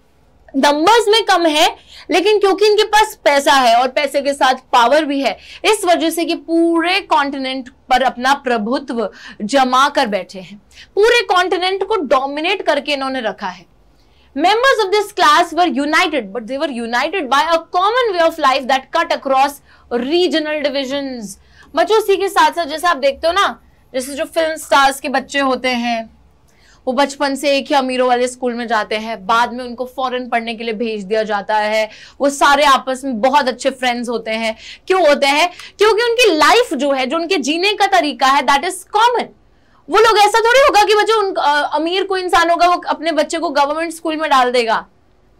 नंबर्स में कम है लेकिन क्योंकि इनके पास पैसा है और पैसे के साथ पावर भी है इस वजह से कि पूरे कॉन्टिनेंट पर अपना प्रभुत्व जमा कर बैठे हैं पूरे कॉन्टिनेंट को डोमिनेट करके इन्होंने रखा है members of this class were united but they were united by a common way of life that cut across regional division बच्चों उसी के साथ साथ जैसे आप देखते हो ना जैसे जो फिल्म स्टार्स के बच्चे होते हैं वो बचपन से एक ही अमीरों वाले स्कूल में जाते हैं बाद में उनको फॉरेन पढ़ने के लिए भेज दिया जाता है वो सारे आपस में बहुत अच्छे फ्रेंड्स होते हैं क्यों होते हैं क्योंकि उनकी लाइफ जो है जो उनके जीने का तरीका है दैट इज कॉमन वो लोग ऐसा थोड़ी होगा कि बच्चों उन अमीर कोई इंसान होगा वो अपने बच्चे को गवर्नमेंट स्कूल में डाल देगा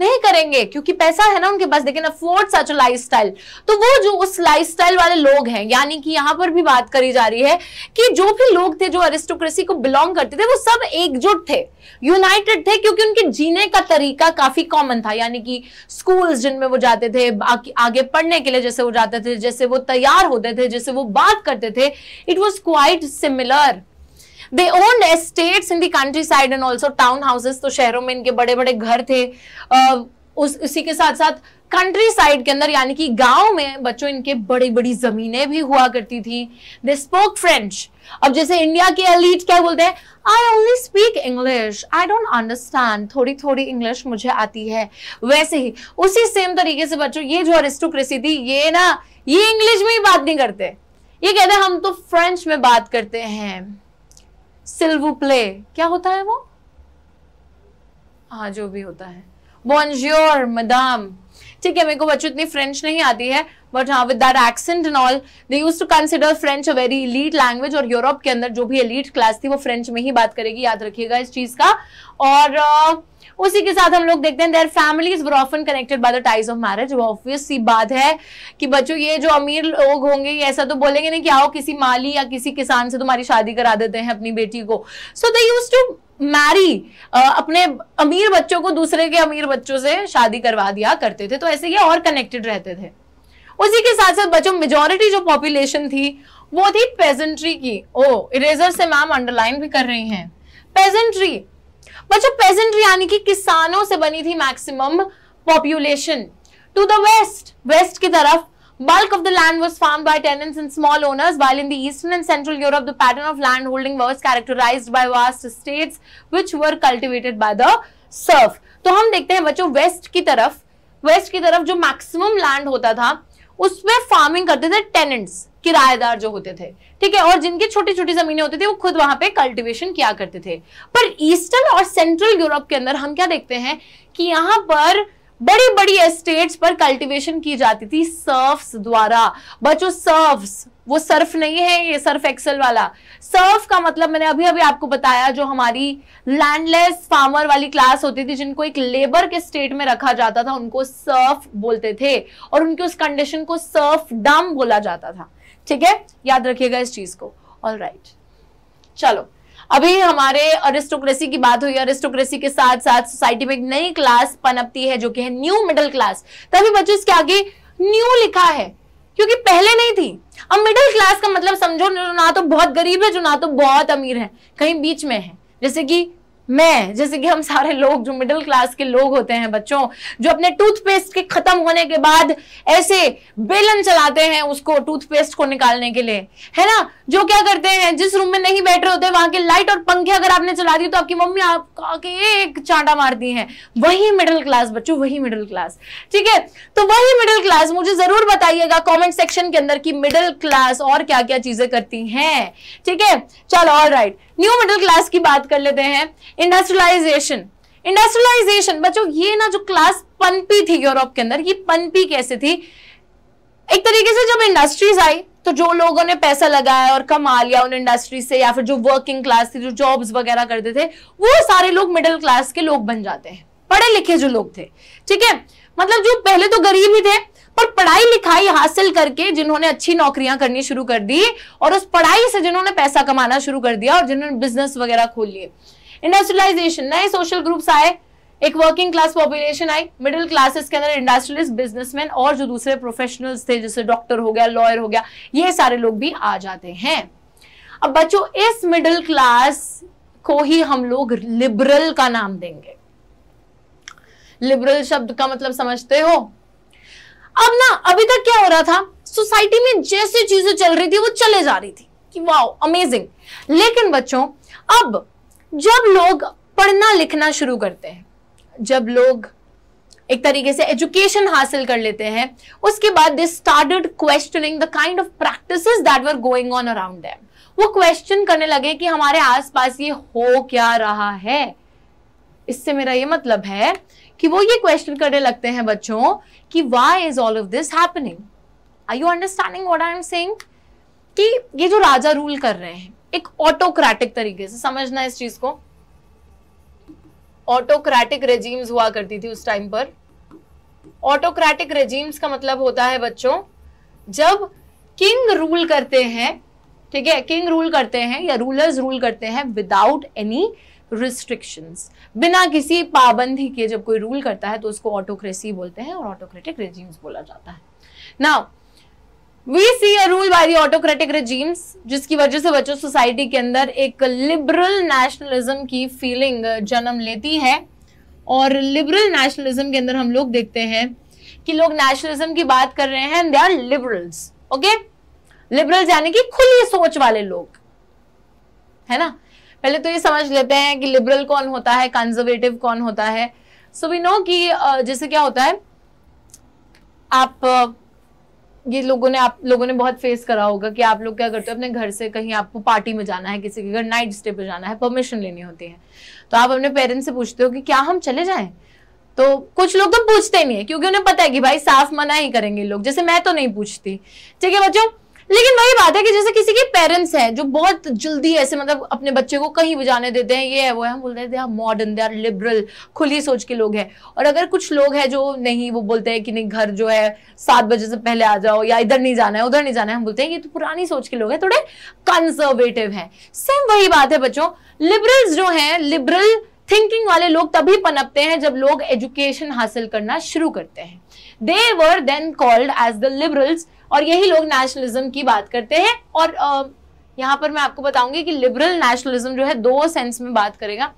नहीं करेंगे क्योंकि पैसा है ना उनके पास लेकिन अफोर्ड सच लाइफ स्टाइल तो वो जो उस लाइफ स्टाइल वाले लोग हैं यानी कि यहाँ पर भी बात करी जा रही है कि जो भी लोग थे जो अरिस्टोक्रेसी को बिलोंग करते थे वो सब एकजुट थे यूनाइटेड थे क्योंकि उनके जीने का तरीका काफी कॉमन था यानी कि स्कूल्स जिनमें वो जाते थे आगे पढ़ने के लिए जैसे वो जाते थे जैसे वो तैयार होते थे जैसे वो बात करते थे it was quite similar they owned estates in the countryside and also town houses तो शहरों में इनके बड़े बड़े घर थे उस उसी के साथ साथ कंट्री साइड के अंदर यानी कि गांव में बच्चों इनके बड़ी बड़ी जमीनें भी हुआ करती थी दे स्पोक फ्रेंच अब जैसे इंडिया के एलिट क्या बोलते हैं I only speak English I don't understand थोड़ी थोड़ी इंग्लिश मुझे आती है वैसे ही उसी सेम तरीके से बच्चों ये जो अरिस्टोक्रेसी थी ये ना ये इंग्लिश में ही बात नहीं करते ये कहते हम तो फ्रेंच में बात करते हैं सिल्वू प्ले क्या होता है वो हाँ जो भी होता है बॉन्ज्योर मदाम ठीक है मेरे को बच्चों इतनी फ्रेंच नहीं आती है बट हाँ with that accent and all they use to consider French a very lead language और यूरोप के अंदर जो भी अलीट क्लास थी वो फ्रेंच में ही बात करेगी याद रखिएगा इस चीज का और uh, उसी के साथ हम लोग देखते हैं their families were often connected by the ties of marriage वो ऑब्वियस सी बात है कि बच्चों ये जो अमीर लोग होंगे ये ऐसा तो बोलेंगे नहीं कि आओ किसी माली या किसी किसान से तुम्हारी शादी करा देते हैं अपनी बेटी को so they use to marry अपने अमीर बच्चों को दूसरे के अमीर बच्चों से शादी करवा दिया करते थे तो ऐसे ये और कनेक्टेड रहते थे उसी के साथ साथ बच्चों मेजोरिटी जो पॉपुलेशन थी वो थी पेजेंट्री की ओ oh, इरेजर से मैम अंडरलाइन भी कर रही हैं पेजेंट्री बच्चों पेजेंट यानी कि किसानों से बनी थी maximum population to the west west की तरफ bulk of the land was farmed by tenants and small owners while in the eastern and central europe the pattern of land holding was characterized by vast estates which were cultivated by the serf तो हम देखते हैं बच्चों waste की तरफ waste की तरफ जो मैक्सिमम लैंड होता था उसमें फार्मिंग करते थे टेनेंट्स किराएदार जो होते थे ठीक है और जिनकी छोटी छोटी जमीनें होती थी वो खुद वहां पे कल्टीवेशन किया करते थे पर ईस्टर्न और सेंट्रल यूरोप के अंदर हम क्या देखते हैं कि यहां पर बड़ी बड़ी एस्टेट्स पर कल्टीवेशन की जाती थी सर्फ्स द्वारा बचो सर्फ्स वो सर्फ नहीं है ये सर्फ एक्सेल वाला सर्फ का मतलब मैंने अभी अभी आपको बताया जो हमारी लैंडलेस फार्मर वाली क्लास होती थी जिनको एक लेबर के स्टेट में रखा जाता था उनको सर्फ बोलते थे और उनके उस कंडीशन को सर्फ डम बोला जाता था ठीक है याद रखिएगा इस चीज को ऑल राइट right. चलो अभी हमारे अरिस्टोक्रेसी की बात हुई अरिस्टोक्रेसी के साथ साथ सोसाइटी में एक नई क्लास पनपती है जो कि है न्यू मिडिल क्लास तभी बच्चों इसके आगे न्यू लिखा है क्योंकि पहले नहीं थी अब मिडिल क्लास का मतलब समझो ना तो बहुत गरीब है जो ना तो बहुत अमीर है कहीं बीच में है जैसे कि मैं जैसे कि हम सारे लोग जो मिडिल क्लास के लोग होते हैं बच्चों जो अपने टूथपेस्ट के खत्म होने के बाद ऐसे बेलन चलाते हैं उसको टूथपेस्ट को निकालने के लिए है ना जो क्या करते हैं जिस रूम में नहीं बैठ रहे होते वहां के लाइट और पंखे अगर आपने चला दी तो आपकी मम्मी आपको आके एक चांटा मारती है वही मिडिल क्लास बच्चों वही मिडिल क्लास ठीक है तो वही मिडिल क्लास मुझे जरूर बताइएगा कॉमेंट सेक्शन के अंदर की मिडिल क्लास और क्या क्या चीजें करती हैं ठीक है चलो all right new middle class की बात कर लेते हैं इंडस्ट्रियलाइजेशन इंडस्ट्रियलाइजेशन बच्चों ये ना जो क्लास पनपी थी यूरोप के अंदर ये पनपी कैसे थी एक तरीके से जब इंडस्ट्रीज आई तो जो लोगों ने पैसा लगाया और कमा लिया उन इंडस्ट्री से या फिर जो वर्किंग क्लास थी जो जॉब्स वगैरह करते थे वो सारे लोग मिडिल क्लास के लोग बन जाते हैं पढ़े लिखे जो लोग थे ठीक है मतलब जो पहले तो गरीब ही थे और पढ़ाई लिखाई हासिल करके जिन्होंने अच्छी नौकरियां करनी शुरू कर दी और उस पढ़ाई से जिन्होंने पैसा कमाना शुरू कर दिया और जिन्होंने बिजनेस वगैरह खोल लिए इंडस्ट्रियलाइजेशन नए सोशल ग्रुप्स आए एक वर्किंग क्लास पॉपुलेशन आई मिडिल क्लासेस के अंदर इंडस्ट्रियलिस्ट बिजनेसमैन और जो दूसरे प्रोफेशनल्स थे जैसे डॉक्टर हो गया लॉयर हो गया ये सारे लोग भी आ जाते हैं अब बच्चों इस मिडिल क्लास को ही हम लोग लिबरल का नाम देंगे लिबरल शब्द का मतलब समझते हो अब ना अभी तक क्या हो रहा था सोसाइटी में जैसी चीजें चल रही थी वो चले जा रही थी कि वाओ अमेजिंग लेकिन बच्चों अब जब लोग पढ़ना लिखना शुरू करते हैं जब लोग एक तरीके से एजुकेशन हासिल कर लेते हैं उसके बाद they started questioning the kind of practice that were going on around them वो क्वेश्चन करने लगे कि हमारे आसपास ये हो क्या रहा है इससे मेरा ये मतलब है कि वो ये क्वेश्चन करने लगते हैं बच्चों कि why is all of this happening I you understanding what I am saying कि ये जो राजा रूल कर रहे हैं एक ऑटोक्रेटिक तरीके से समझना इस चीज को ऑटोक्रेटिक रेजीम्स हुआ करती थी उस टाइम पर ऑटोक्रेटिक रेजीम्स का मतलब होता है बच्चों जब किंग रूल करते हैं ठीक है किंग रूल करते हैं या रूलर्स रूल करते हैं विदाउट एनी रिस्ट्रिक्शंस बिना किसी पाबंदी के जब कोई रूल करता है तो उसको ऑटोक्रेसी बोलते हैं और ऑटोक्रेटिक रेजीम्स बोला जाता है now we see a rule by the autocratic regimes जिसकी वजह से बच्चों सोसाइटी के अंदर एक लिबरल नेशनलिज्म की फीलिंग जन्म लेती है और लिबरल नेशनलिज्म के अंदर हम लोग देखते हैं कि लोग नेशनलिज्म की बात कर रहे हैं they are liberals okay liberals यानी कि खुली सोच वाले लोग है ना पहले तो ये समझ लेते हैं कि लिबरल कौन होता है कंजर्वेटिव कौन होता है सो वी नो कि जैसे क्या होता है आप ये लोगों ने आप लोगों ने बहुत फेस करा होगा कि आप लोग क्या करते हो अपने घर से कहीं आपको पार्टी में जाना है किसी के घर नाइट स्टे पर जाना है परमिशन लेनी होती है तो आप अपने पेरेंट्स से पूछते हो कि क्या हम चले जाएं तो कुछ लोग तो पूछते नहीं है क्योंकि उन्हें पता है कि भाई साफ मना ही करेंगे लोग जैसे मैं तो नहीं पूछती ठीक है बच्चों लेकिन वही बात है कि जैसे किसी के पेरेंट्स हैं जो बहुत जल्दी ऐसे मतलब अपने बच्चे को कहीं भी जाने देते हैं ये है वो है हम बोलते हैं मॉडर्न दे आर लिबरल खुली सोच के लोग हैं और अगर कुछ लोग हैं जो नहीं वो बोलते हैं कि नहीं घर जो है सात बजे से पहले आ जाओ या इधर नहीं जाना है उधर नहीं जाना है हम बोलते हैं ये तो पुरानी सोच के लोग हैं थोड़े कंजर्वेटिव हैं सेम वही बात है बच्चों लिबरल्स जो हैं लिबरल थिंकिंग वाले लोग तभी पनपते हैं जब लोग एजुकेशन हासिल करना शुरू करते हैं they were then called as the liberals और यही लोग नेशनलिज्म की बात करते हैं और uh, यहाँ पर मैं आपको बताऊंगी कि लिबरल नेशनलिज्म जो है दो सेंस में बात करेगा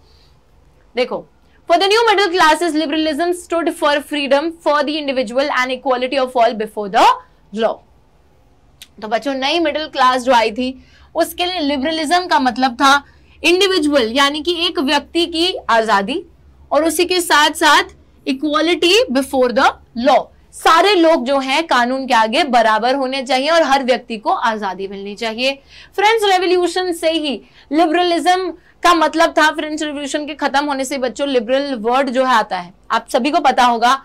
देखो For the new middle classes, liberalism stood for freedom for the individual and equality of all before the law. तो बच्चों नई मिडिल क्लास जो आई थी उसके लिए लिबरलिज्म का मतलब था इंडिविजुअल यानी कि एक व्यक्ति की आजादी और उसी के साथ साथ इक्वालिटी बिफोर द लॉ सारे लोग जो हैं कानून के आगे बराबर होने चाहिए और हर व्यक्ति को आज़ादी मिलनी चाहिए फ्रेंच रेवोल्यूशन से ही लिबरलिज्म का मतलब था फ्रेंच रेवोल्यूशन के खत्म होने से बच्चों लिबरल वर्ड जो है आता है आप सभी को पता होगा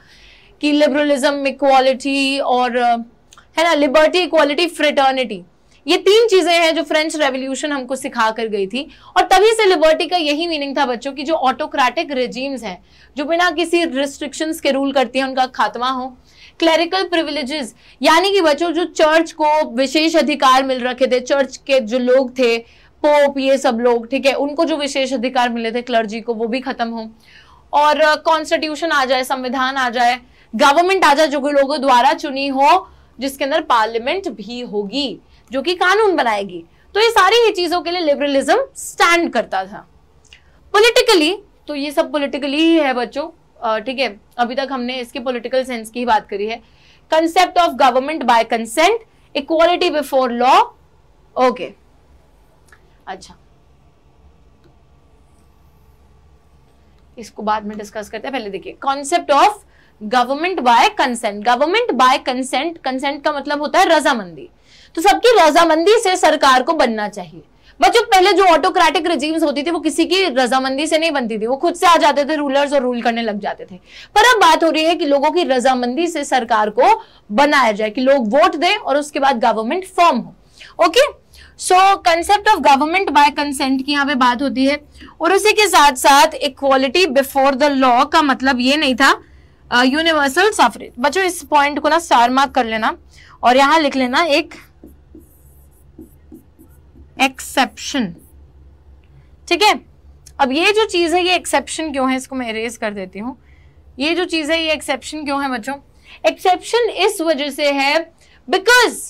कि लिबरलिज्म इक्वालिटी और है ना लिबर्टी इक्वालिटी फ्रेटर्निटी ये तीन चीजें हैं जो फ्रेंच रेवोल्यूशन हमको सिखा कर गई थी और तभी से लिबर्टी का यही मीनिंग था बच्चों की जो ऑटोक्रेटिक रेजीम्स हैं जो बिना किसी रिस्ट्रिक्शंस के रूल करती हैं उनका खात्मा हो क्लरिकल प्रिविलेजेस यानी कि बच्चों जो चर्च को विशेष अधिकार मिल रखे थे चर्च के जो लोग थे पोप ये सब लोग ठीक है उनको जो विशेष अधिकार मिले थे क्लर्जी को वो भी खत्म हो और कॉन्स्टिट्यूशन आ जाए संविधान आ जाए गवर्नमेंट आ जाए जो कि लोगों द्वारा चुनी हो जिसके अंदर पार्लियामेंट भी होगी जो कि कानून बनाएगी तो ये सारी ही चीजों के लिए लिबरलिज्म स्टैंड करता था पॉलिटिकली तो ये सब पॉलिटिकली ही है बच्चों ठीक है अभी तक हमने इसके पॉलिटिकल सेंस की बात करी है concept of government by consent equality before law okay अच्छा इसको बाद में डिस्कस करते हैं पहले देखिए concept of government by consent government by consent consent का मतलब होता है रजामंदी तो सबकी रजामंदी से सरकार को बनना चाहिए बच्चों पहले जो ऑटोक्रेटिक रिजीम्स होती थी वो किसी की रजामंदी से नहीं बनती थी वो खुद से आ जाते थे रूलर्स और रूल करने लग जाते थे पर अब बात हो रही है कि लोगों की रजामंदी से सरकार को बनाया जाए कि लोग वोट दें और उसके बाद गवर्नमेंट फॉर्म हो okay so concept of government by consent की यहाँ पे बात होती है और उसी के साथ साथ इक्वालिटी बिफोर द लॉ का मतलब ये नहीं था यूनिवर्सल uh, सफरेज बच्चों इस पॉइंट को ना स्टार मार्क कर लेना और यहाँ लिख लेना एक एक्सेप्शन ठीक है अब ये जो चीज़ है ये एक्सेप्शन क्यों है इसको मैं इरेज कर देती हूँ ये जो चीज़ है ये एक्सेप्शन क्यों है बच्चों एक्सेप्शन इस वजह से है बिकॉज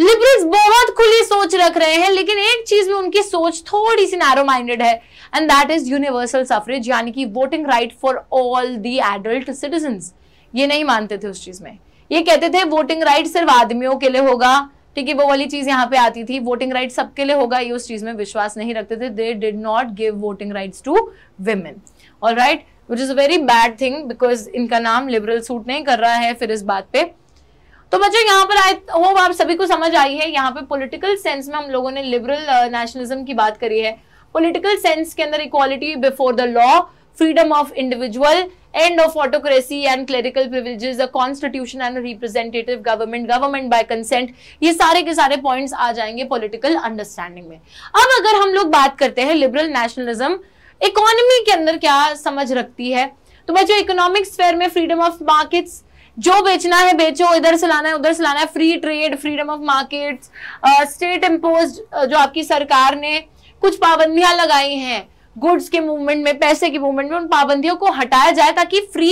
लिबरल्स बहुत खुली सोच रख रहे हैं लेकिन एक चीज में उनकी सोच थोड़ी सी नैरो माइंडेड है and that is universal suffrage यानी कि voting right for all the adult citizen ये नहीं मानते थे उस चीज में ये कहते थे वोटिंग राइट सिर्फ आदमियों के लिए होगा ठीक है वो वाली चीज यहाँ पे आती थी वोटिंग राइट सबके लिए होगा ये उस चीज में विश्वास नहीं रखते थे they did not give voting rights to women और right which is a very bad thing because इनका नाम लिबरल सूट नहीं कर रहा है फिर इस बात पे तो बच्चों यहाँ पर आए हो आप सभी को समझ आई है यहाँ पे पॉलिटिकल सेंस में हम लोगों ने लिबरल नेशनलिज्म uh, की बात करी है पॉलिटिकल सेंस के अंदर equality before the law freedom of individual, end of autocracy and clerical privileges, a constitution and a representative government, government by consent, ये सारे के सारे points आ जाएंगे political understanding में. अब अगर हम लोग बात करते हैं liberal nationalism, economy के अंदर क्या समझ रखती है? तो बच्चों इकोनॉमिक स्फेयर में फ्रीडम ऑफ मार्केट्स जो बेचना है बेचो इधर से लाना है उधर से लाना है free trade freedom of markets state impose जो आपकी सरकार ने कुछ पाबंदियां लगाई हैं गुड्स के मूवमेंट में पैसे के मूवमेंट में उन पाबंदियों को हटाया जाए ताकि फ्री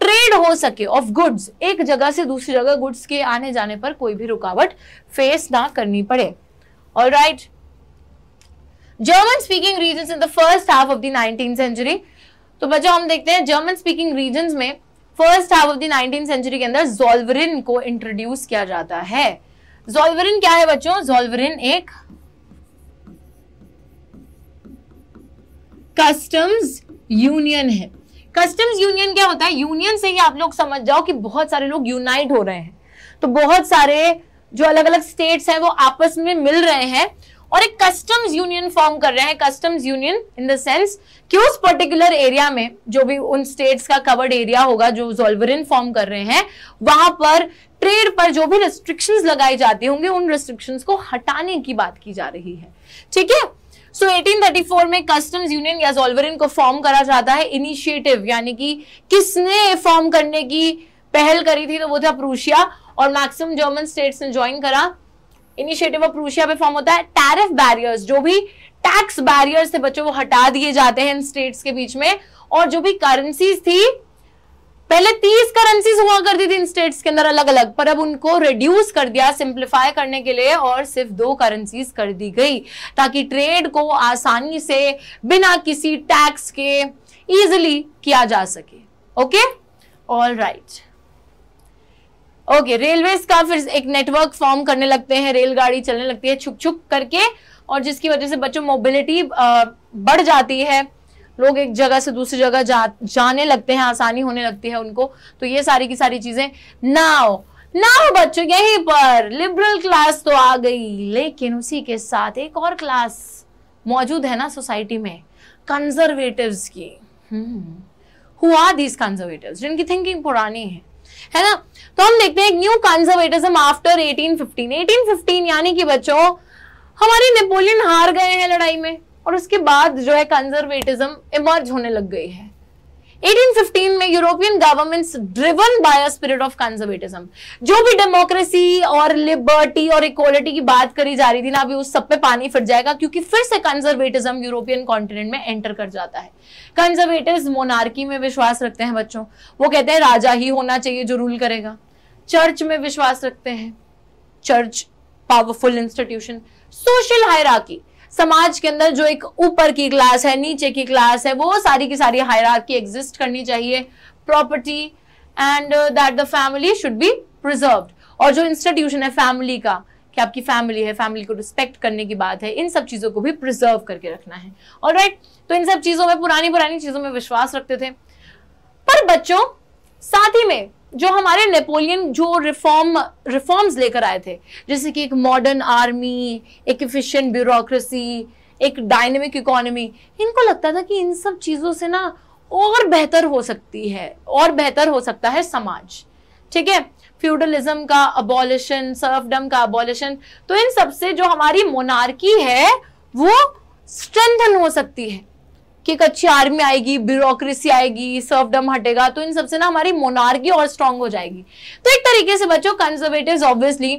ट्रेड हो सके ऑफ गुड्स एक जगह से दूसरी जगह गुड्स के आने जाने पर कोई भी रुकावट फेस ना करनी पड़े और right German speaking region in the first half of the nineteen century तो बच्चों हम देखते हैं जर्मन स्पीकिंग रीजन में first half of the nineteen century के अंदर जोल्वरिन को इंट्रोड्यूस किया जाता है जोल्वरिन क्या है बच्चों जोल्वरिन एक कस्टम्स यूनियन है कस्टम्स यूनियन क्या होता है यूनियन से ही आप लोग समझ जाओ कि बहुत सारे लोग यूनाइट हो रहे हैं तो बहुत सारे जो अलग अलग स्टेट्स हैं वो आपस में मिल रहे हैं और एक कस्टम्स यूनियन फॉर्म कर रहे हैं customs union in the sense कि उस पर्टिकुलर एरिया में जो भी उन स्टेट्स का कवर्ड एरिया होगा जो जोल्वरिन फॉर्म कर रहे हैं वहां पर ट्रेड पर जो भी रिस्ट्रिक्शंस लगाई जाती होंगी उन रिस्ट्रिक्शंस को हटाने की बात की जा रही है ठीक है सो so, 1834 में कस्टम्स यूनियन या जोल्वरिन को फॉर्म करा जाता है इनिशिएटिव यानी कि किसने फॉर्म करने की पहल करी थी तो वो था प्रूशिया और मैक्सिमम जर्मन स्टेट्स ने ज्वाइन करा इनिशिएटिव ऑफ प्रूशिया पे फॉर्म होता है टैरिफ बैरियर्स जो भी टैक्स बैरियर्स थे बच्चों वो हटा दिए जाते हैं इन स्टेट्स के बीच में और जो भी करेंसीज थी पहले तीस करेंसीज हुआ करती थी इन स्टेट्स के अंदर अलग अलग पर अब उनको रिड्यूस कर दिया सिंप्लीफाई करने के लिए और सिर्फ दो करेंसीज कर दी गई ताकि ट्रेड को आसानी से बिना किसी टैक्स के इजिली किया जा सके okay all right okay railways का फिर एक नेटवर्क फॉर्म करने लगते हैं रेलगाड़ी चलने लगती है छुक छुक करके और जिसकी वजह से बच्चों मोबिलिटी बढ़ जाती है लोग एक जगह से दूसरी जगह जा, जाने लगते हैं आसानी होने लगती है उनको तो ये सारी की सारी चीजें नाव हो बच्चों यहीं पर लिबरल क्लास तो आ गई लेकिन उसी के साथ एक और क्लास मौजूद है ना सोसाइटी में कंजर्वेटिव की हु आर दीज कंजर्वेटिव जिनकी थिंकिंग पुरानी है है ना तो हम देखते हैं न्यू कंजर्वेटिज्म आफ्टर 1815 1815 यानी कि बच्चों हमारे नेपोलियन हार गए हैं लड़ाई में और उसके बाद जो है कंजर्वेटिज्म इमर्ज होने लग गई है 1815 में European governments driven by a spirit of conservatism जो भी डेमोक्रेसी और लिबर्टी और इक्वालिटी की बात करी जा रही थी ना अभी उस सब पे पानी फिर जाएगा क्योंकि फिर से कंजर्वेटिज्म यूरोपियन कॉन्टिनेंट में एंटर कर जाता है कंजर्वेटिव मोनार्की में विश्वास रखते हैं बच्चों वो कहते हैं राजा ही होना चाहिए जो रूल करेगा चर्च में विश्वास रखते हैं church powerful institution social hierarchy समाज के अंदर जो एक ऊपर की क्लास है नीचे की क्लास है वो सारी की सारी की एग्जिस्ट करनी चाहिए property and that the family should be preserve और जो इंस्टीट्यूशन है फैमिली का कि आपकी फैमिली है फैमिली को रिस्पेक्ट करने की बात है इन सब चीज़ों को भी प्रिजर्व करके रखना है और राइट तो इन सब चीज़ों में पुरानी पुरानी चीज़ों में विश्वास रखते थे पर बच्चों साथ ही में जो हमारे नेपोलियन जो रिफॉर्म रिफॉर्म्स लेकर आए थे जैसे कि एक मॉडर्न आर्मी एक इफिशियंट ब्यूरोक्रेसी एक डायनेमिक इकोनॉमी इनको लगता था कि इन सब चीज़ों से ना और बेहतर हो सकती है और बेहतर हो सकता है समाज ठीक है फ्यूडलिज्म का अबॉलिशन सर्फडम का अबॉलिशन तो इन सबसे जो हमारी मोनार्की है वो स्ट्रेंथन हो सकती है कि एक अच्छी आर्मी आएगी ब्यूरोक्रेसी आएगी सर्वडम हटेगा तो इन सबसे ना हमारी मोनार्की और स्ट्रांग हो जाएगी तो एक तरीके से बच्चों कंजर्वेटिव ऑब्वियसली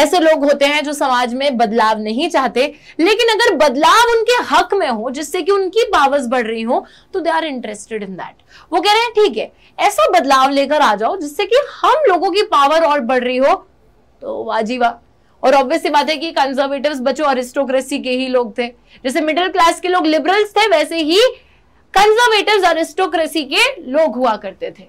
ऐसे लोग होते हैं जो समाज में बदलाव नहीं चाहते लेकिन अगर बदलाव उनके हक में हो जिससे कि उनकी पावर्स बढ़ रही हो तो they are interested in that वो कह रहे हैं ठीक है ऐसा बदलाव लेकर आ जाओ जिससे कि हम लोगों की पावर और बढ़ रही हो तो वाजीवा और ऑब्वियस सी बात है कि कंजर्वेटिव बच्चों अरिस्टोक्रेसी के ही लोग थे जैसे मिडिल क्लास के लोग लिबरल्स थे वैसे ही कंजर्वेटिव अरिस्टोक्रेसी के लोग हुआ करते थे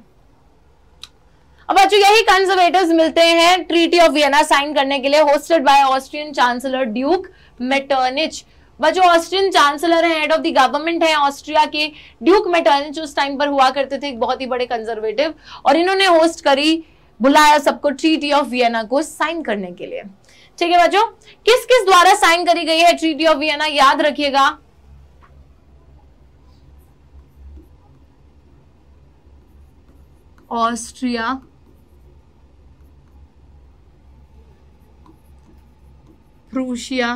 अब बच्चों यही कंजर्वेटिव मिलते हैं ट्रीटी ऑफ वियना साइन करने के लिए hosted by Austrian chancellor duke Metternich बच्चों ऑस्ट्रियन चांसलर है हेड ऑफ द गवर्नमेंट है ऑस्ट्रिया के ड्यूक मेटर्निच उस टाइम पर हुआ करते थे एक बहुत ही बड़े कंजर्वेटिव और इन्होंने होस्ट करी बुलाया सबको ट्रीटी ऑफ वियना को साइन करने के लिए ठीक है बच्चों किस किस द्वारा साइन करी गई है ट्रीटी ऑफ वियना याद रखिएगा ऑस्ट्रिया प्रूशिया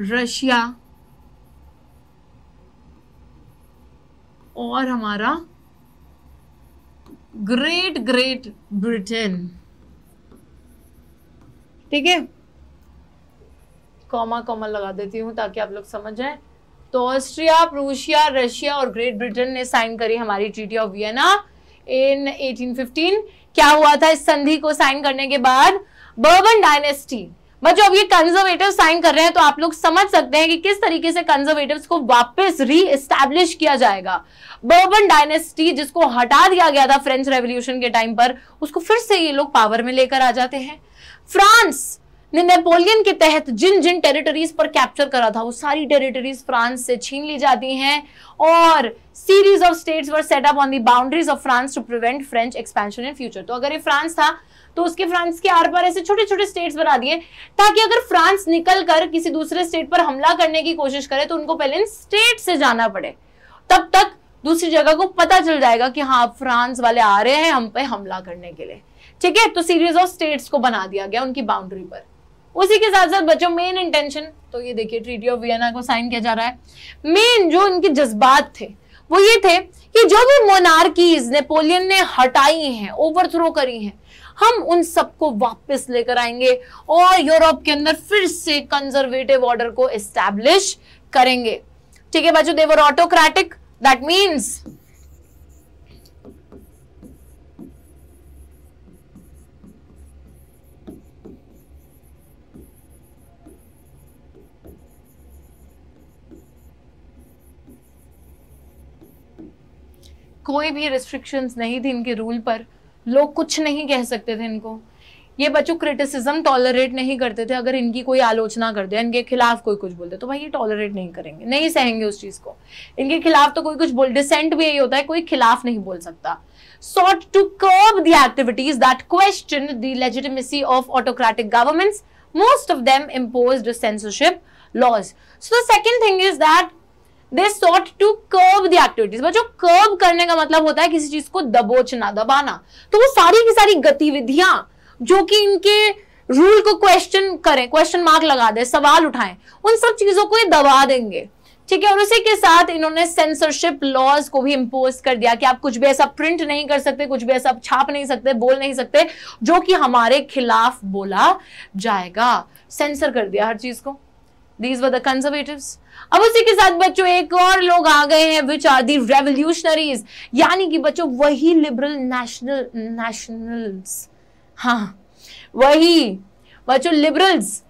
रशिया और हमारा ग्रेट ग्रेट ब्रिटेन ठीक है कॉमा कॉमा लगा देती हूँ ताकि आप लोग समझ जाए तो ऑस्ट्रिया प्रूशिया रशिया और ग्रेट ब्रिटेन ने साइन करी हमारी ट्रीटी ऑफ वियना इन 1815 क्या हुआ था इस संधि को साइन करने के बाद बर्बन डायनेस्टी बच्चों अब ये कंजर्वेटिव साइन कर रहे हैं तो आप लोग समझ सकते हैं कि किस तरीके से कंजर्वेटिव को वापस री एस्टैब्लिश किया जाएगा बर्बन डायनेस्टी जिसको हटा दिया गया था फ्रेंच रेवोल्यूशन के टाइम पर उसको फिर से ये लोग पावर में लेकर आ जाते हैं फ्रांस ने नेपोलियन के तहत जिन जिन टेरिटरीज पर कैप्चर करा था वो सारी टेरिटरीज फ्रांस से छीन ली जाती हैं और series of states were set up on the boundaries of France to prevent French expansion in future तो अगर ये फ्रांस था तो उसके फ्रांस के आर पार ऐसे छोटे छोटे स्टेट्स बना दिए ताकि अगर फ्रांस निकल कर किसी दूसरे स्टेट पर हमला करने की कोशिश करे तो उनको पहले इन स्टेट से जाना पड़े तब तक दूसरी जगह को पता चल जाएगा कि हाँ फ्रांस वाले आ रहे हैं हम पे हमला करने के लिए ठीक है तो सीरीज ऑफ स्टेट्स को बना दिया गया उनकी बाउंड्री पर उसी के साथ साथ बच्चों मेन इंटेंशन तो ये देखिए ट्रीटी ऑफ वियना को साइन किया जा रहा है मेन जो इनके जज्बात थे वो ये थे कि जो भी मोनार्कीज नेपोलियन ने हटाई हैं ओवरथ्रो करी हैं हम उन सबको वापस लेकर आएंगे और यूरोप के अंदर फिर से कंजर्वेटिव ऑर्डर को एस्टैब्लिश करेंगे ठीक है बाजू देवर ऑटोक्रेटिक दैट मीन्स कोई भी रिस्ट्रिक्शंस नहीं थी इनके रूल पर लोग कुछ नहीं कह सकते थे इनको ये बच्चों क्रिटिसिज्म टॉलरेट नहीं करते थे अगर इनकी कोई आलोचना कर दे इनके खिलाफ कोई कुछ बोल दे तो भाई ये टॉलरेट नहीं करेंगे नहीं सहेंगे उस चीज को इनके खिलाफ तो कोई कुछ बोल डिसेंट भी यही होता है कोई खिलाफ नहीं बोल सकता sought to curb the activities that question the of autocratic government most of them impose censorship laws so the second thing is that they sought to curb the activities बच्चों कर्व करने का मतलब होता है किसी चीज को दबोचना दबाना तो वो सारी की सारी गतिविधियां जो कि इनके रूल को क्वेश्चन करें क्वेश्चन मार्क लगा दें सवाल उठाएं उन सब चीजों को ये दबा देंगे ठीक है और उसी के साथ इन्होंने सेंसरशिप लॉज को भी इम्पोज कर दिया कि आप कुछ भी ऐसा प्रिंट नहीं कर सकते कुछ भी ऐसा छाप नहीं सकते बोल नहीं सकते जो कि हमारे खिलाफ बोला जाएगा सेंसर कर दिया हर चीज को दीज वर द कंजर्वेटिव्स अब उसी के साथ बच्चों एक और लोग आ गए हैं विच आर दी रेवोल्यूशनरीज यानी कि बच्चों वही लिबरल नेशनल नेशनल्स हाँ वही बच्चों लिबरल्स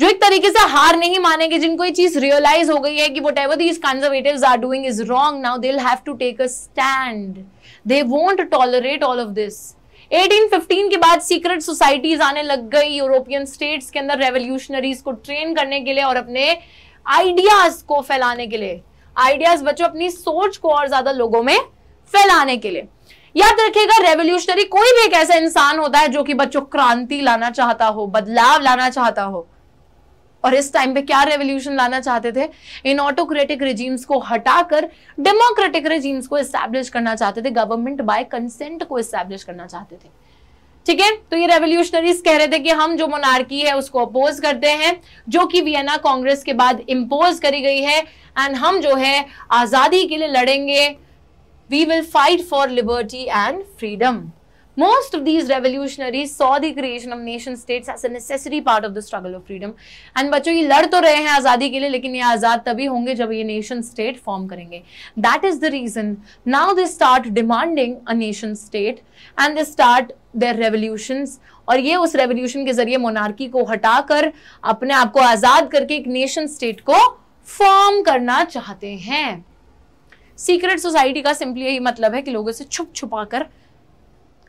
जो एक तरीके से हार नहीं मानेंगे जिनको ये चीज रियलाइज हो गई है कि whatever these conservative are doing is wrong now they have to take a stand they won't tolerate all of this 1815 के बाद सीक्रेट सोसाइटीज आने लग गई यूरोपियन स्टेट्स के अंदर रेवोल्यूशनरीज को ट्रेन करने के लिए और अपने आइडियाज को फैलाने के लिए आइडियाज बच्चों अपनी सोच को और ज्यादा लोगों में फैलाने के लिए याद रखिएगा रेवोल्यूशनरी कोई भी एक ऐसा इंसान होता है जो कि बच्चों क्रांति लाना चाहता हो बदलाव लाना चाहता हो और इस टाइम पे क्या रेवोल्यूशन लाना चाहते थे इन ऑटोक्रेटिक रिजीम्स को हटाकर डेमोक्रेटिक रिजीम्स को इस्टेब्लिश करना चाहते थे गवर्नमेंट बाय कंसेंट को इस्टेब्लिश करना चाहते थे ठीक है तो ये रेवोल्यूशनरीज कह रहे थे कि हम जो मोनार्की है उसको अपोज करते हैं जो कि वियना कांग्रेस के बाद इम्पोज करी गई है एंड हम जो है आजादी के लिए लड़ेंगे we will fight for liberty and freedom Most of these revolutionaries saw the creation of nation states as a necessary part of the struggle of freedom. And बच्चों ye lad to rahe hain azadi ke liye lekin ye azad tabhi honge jab ye nation state form karenge That is the reason now they start demanding a nation state and they start their revolutions और ये उस revolution के जरिए monarchy को हटाकर अपने आप को आज़ाद करके एक नेशन स्टेट को फॉर्म करना चाहते हैं सीक्रेट सोसाइटी का सिंपली यही मतलब है कि लोगों से छुप छुपाकर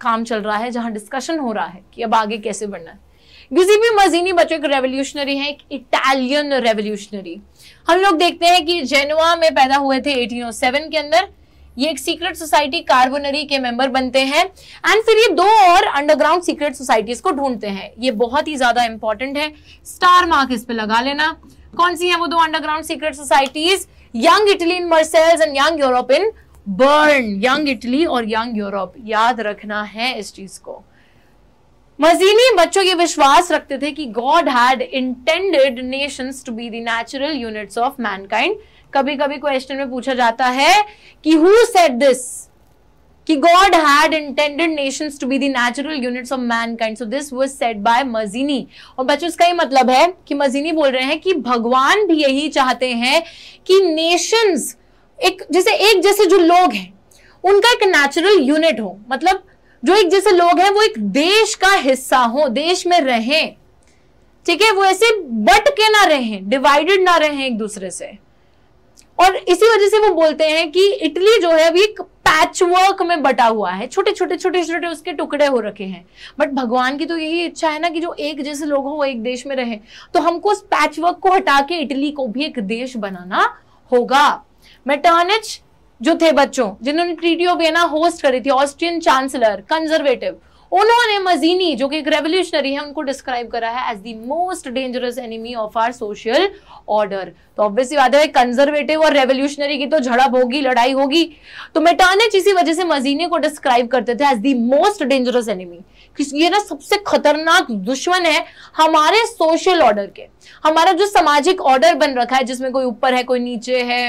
काम चल रहा है जहां डिस्कशन हो रहा है कि अब आगे कैसे बढ़ना है गिजीबी मजीनी बच्चों एक रेवोल्यूशनरी है एक इटालियन रेवोल्यूशनरी हम लोग देखते हैं कि जेनुआ में पैदा हुए थे 1807 के अंदर ये एक सीक्रेट सोसाइटी कार्बोनरी के मेंबर बनते हैं एंड फिर ये दो और अंडरग्राउंड सीक्रेट सोसाइटीज को ढूंढते हैं ये बहुत ही ज्यादा इंपॉर्टेंट है स्टार मार्क इस पे लगा लेना कौन सी है वो दो underground secret societies young Italy in Marseilles and young Europe in Bern young Italy और यंग यूरोप याद रखना है इस चीज को मजीनी बच्चों ये विश्वास रखते थे कि god had intended nations to be the natural units of mankind कभी कभी क्वेश्चन में पूछा जाता है कि हु सेड दिस कि God had intended nations to be the natural units of mankind. So this was said by Mazzini और बच्चों इसका ये मतलब है कि मजीनी बोल रहे हैं कि भगवान भी यही चाहते हैं कि नेशंस एक जैसे एक जैसे जो लोग हैं उनका एक नेचुरल यूनिट हो मतलब जो एक जैसे लोग हैं वो एक देश का हिस्सा हो देश में रहें ठीक है वो ऐसे बट के ना रहें डिवाइडेड ना रहें एक दूसरे से और इसी वजह से वो बोलते हैं कि इटली जो है अभी एक पैचवर्क में बटा हुआ है छोटे छोटे छोटे छोटे उसके टुकड़े हो रखे हैं बट भगवान की तो यही इच्छा है ना कि जो एक जैसे लोग हो वो एक देश में रहे तो हमको उस पैचवर्क को हटा के इटली को भी एक देश बनाना होगा मेटर्निच जो थे बच्चों जिन्होंने ट्रीटी ऑफ वेना होस्ट करी थी ऑस्ट्रियन चांसलर कंजर्वेटिव उन्होंने मजीनी जो कि एक रेवोल्यूशनरी है उनको डिस्क्राइब करा है as the most dangerous enemy of our social order तो ऑब्वियसली बात है कंजर्वेटिव और रेवोल्यूशनरी की तो झड़प होगी लड़ाई होगी तो मेटानिच इसी वजह से मजीनी को डिस्क्राइब करते थे as the most dangerous enemy ये ना सबसे खतरनाक दुश्मन है हमारे सोशल ऑर्डर के हमारा जो सामाजिक ऑर्डर बन रखा है जिसमें कोई ऊपर है कोई नीचे है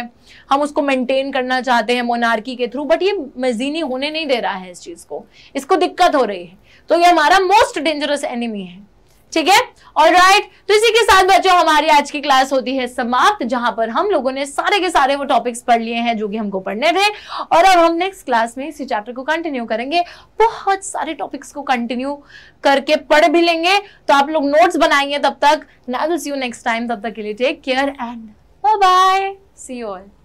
हम उसको मेंटेन करना चाहते हैं मोनार्की के थ्रू बट ये मजीनी होने नहीं दे रहा है इस चीज को इसको दिक्कत हो रही है तो ये हमारा मोस्ट डेंजरस एनिमी है ठीक है और राइट तो इसी के साथ बच्चों हमारी आज की क्लास होती है समाप्त जहां पर हम लोगों ने सारे के सारे वो टॉपिक्स पढ़ लिए हैं जो कि हमको पढ़ने थे और अब हम नेक्स्ट क्लास में इसी चैप्टर को कंटिन्यू करेंगे बहुत सारे टॉपिक्स को कंटिन्यू करके पढ़ भी लेंगे तो आप लोग नोट्स बनाएंगे तब तक ना will see you next time तब तक के लिए take care and bye bye see you all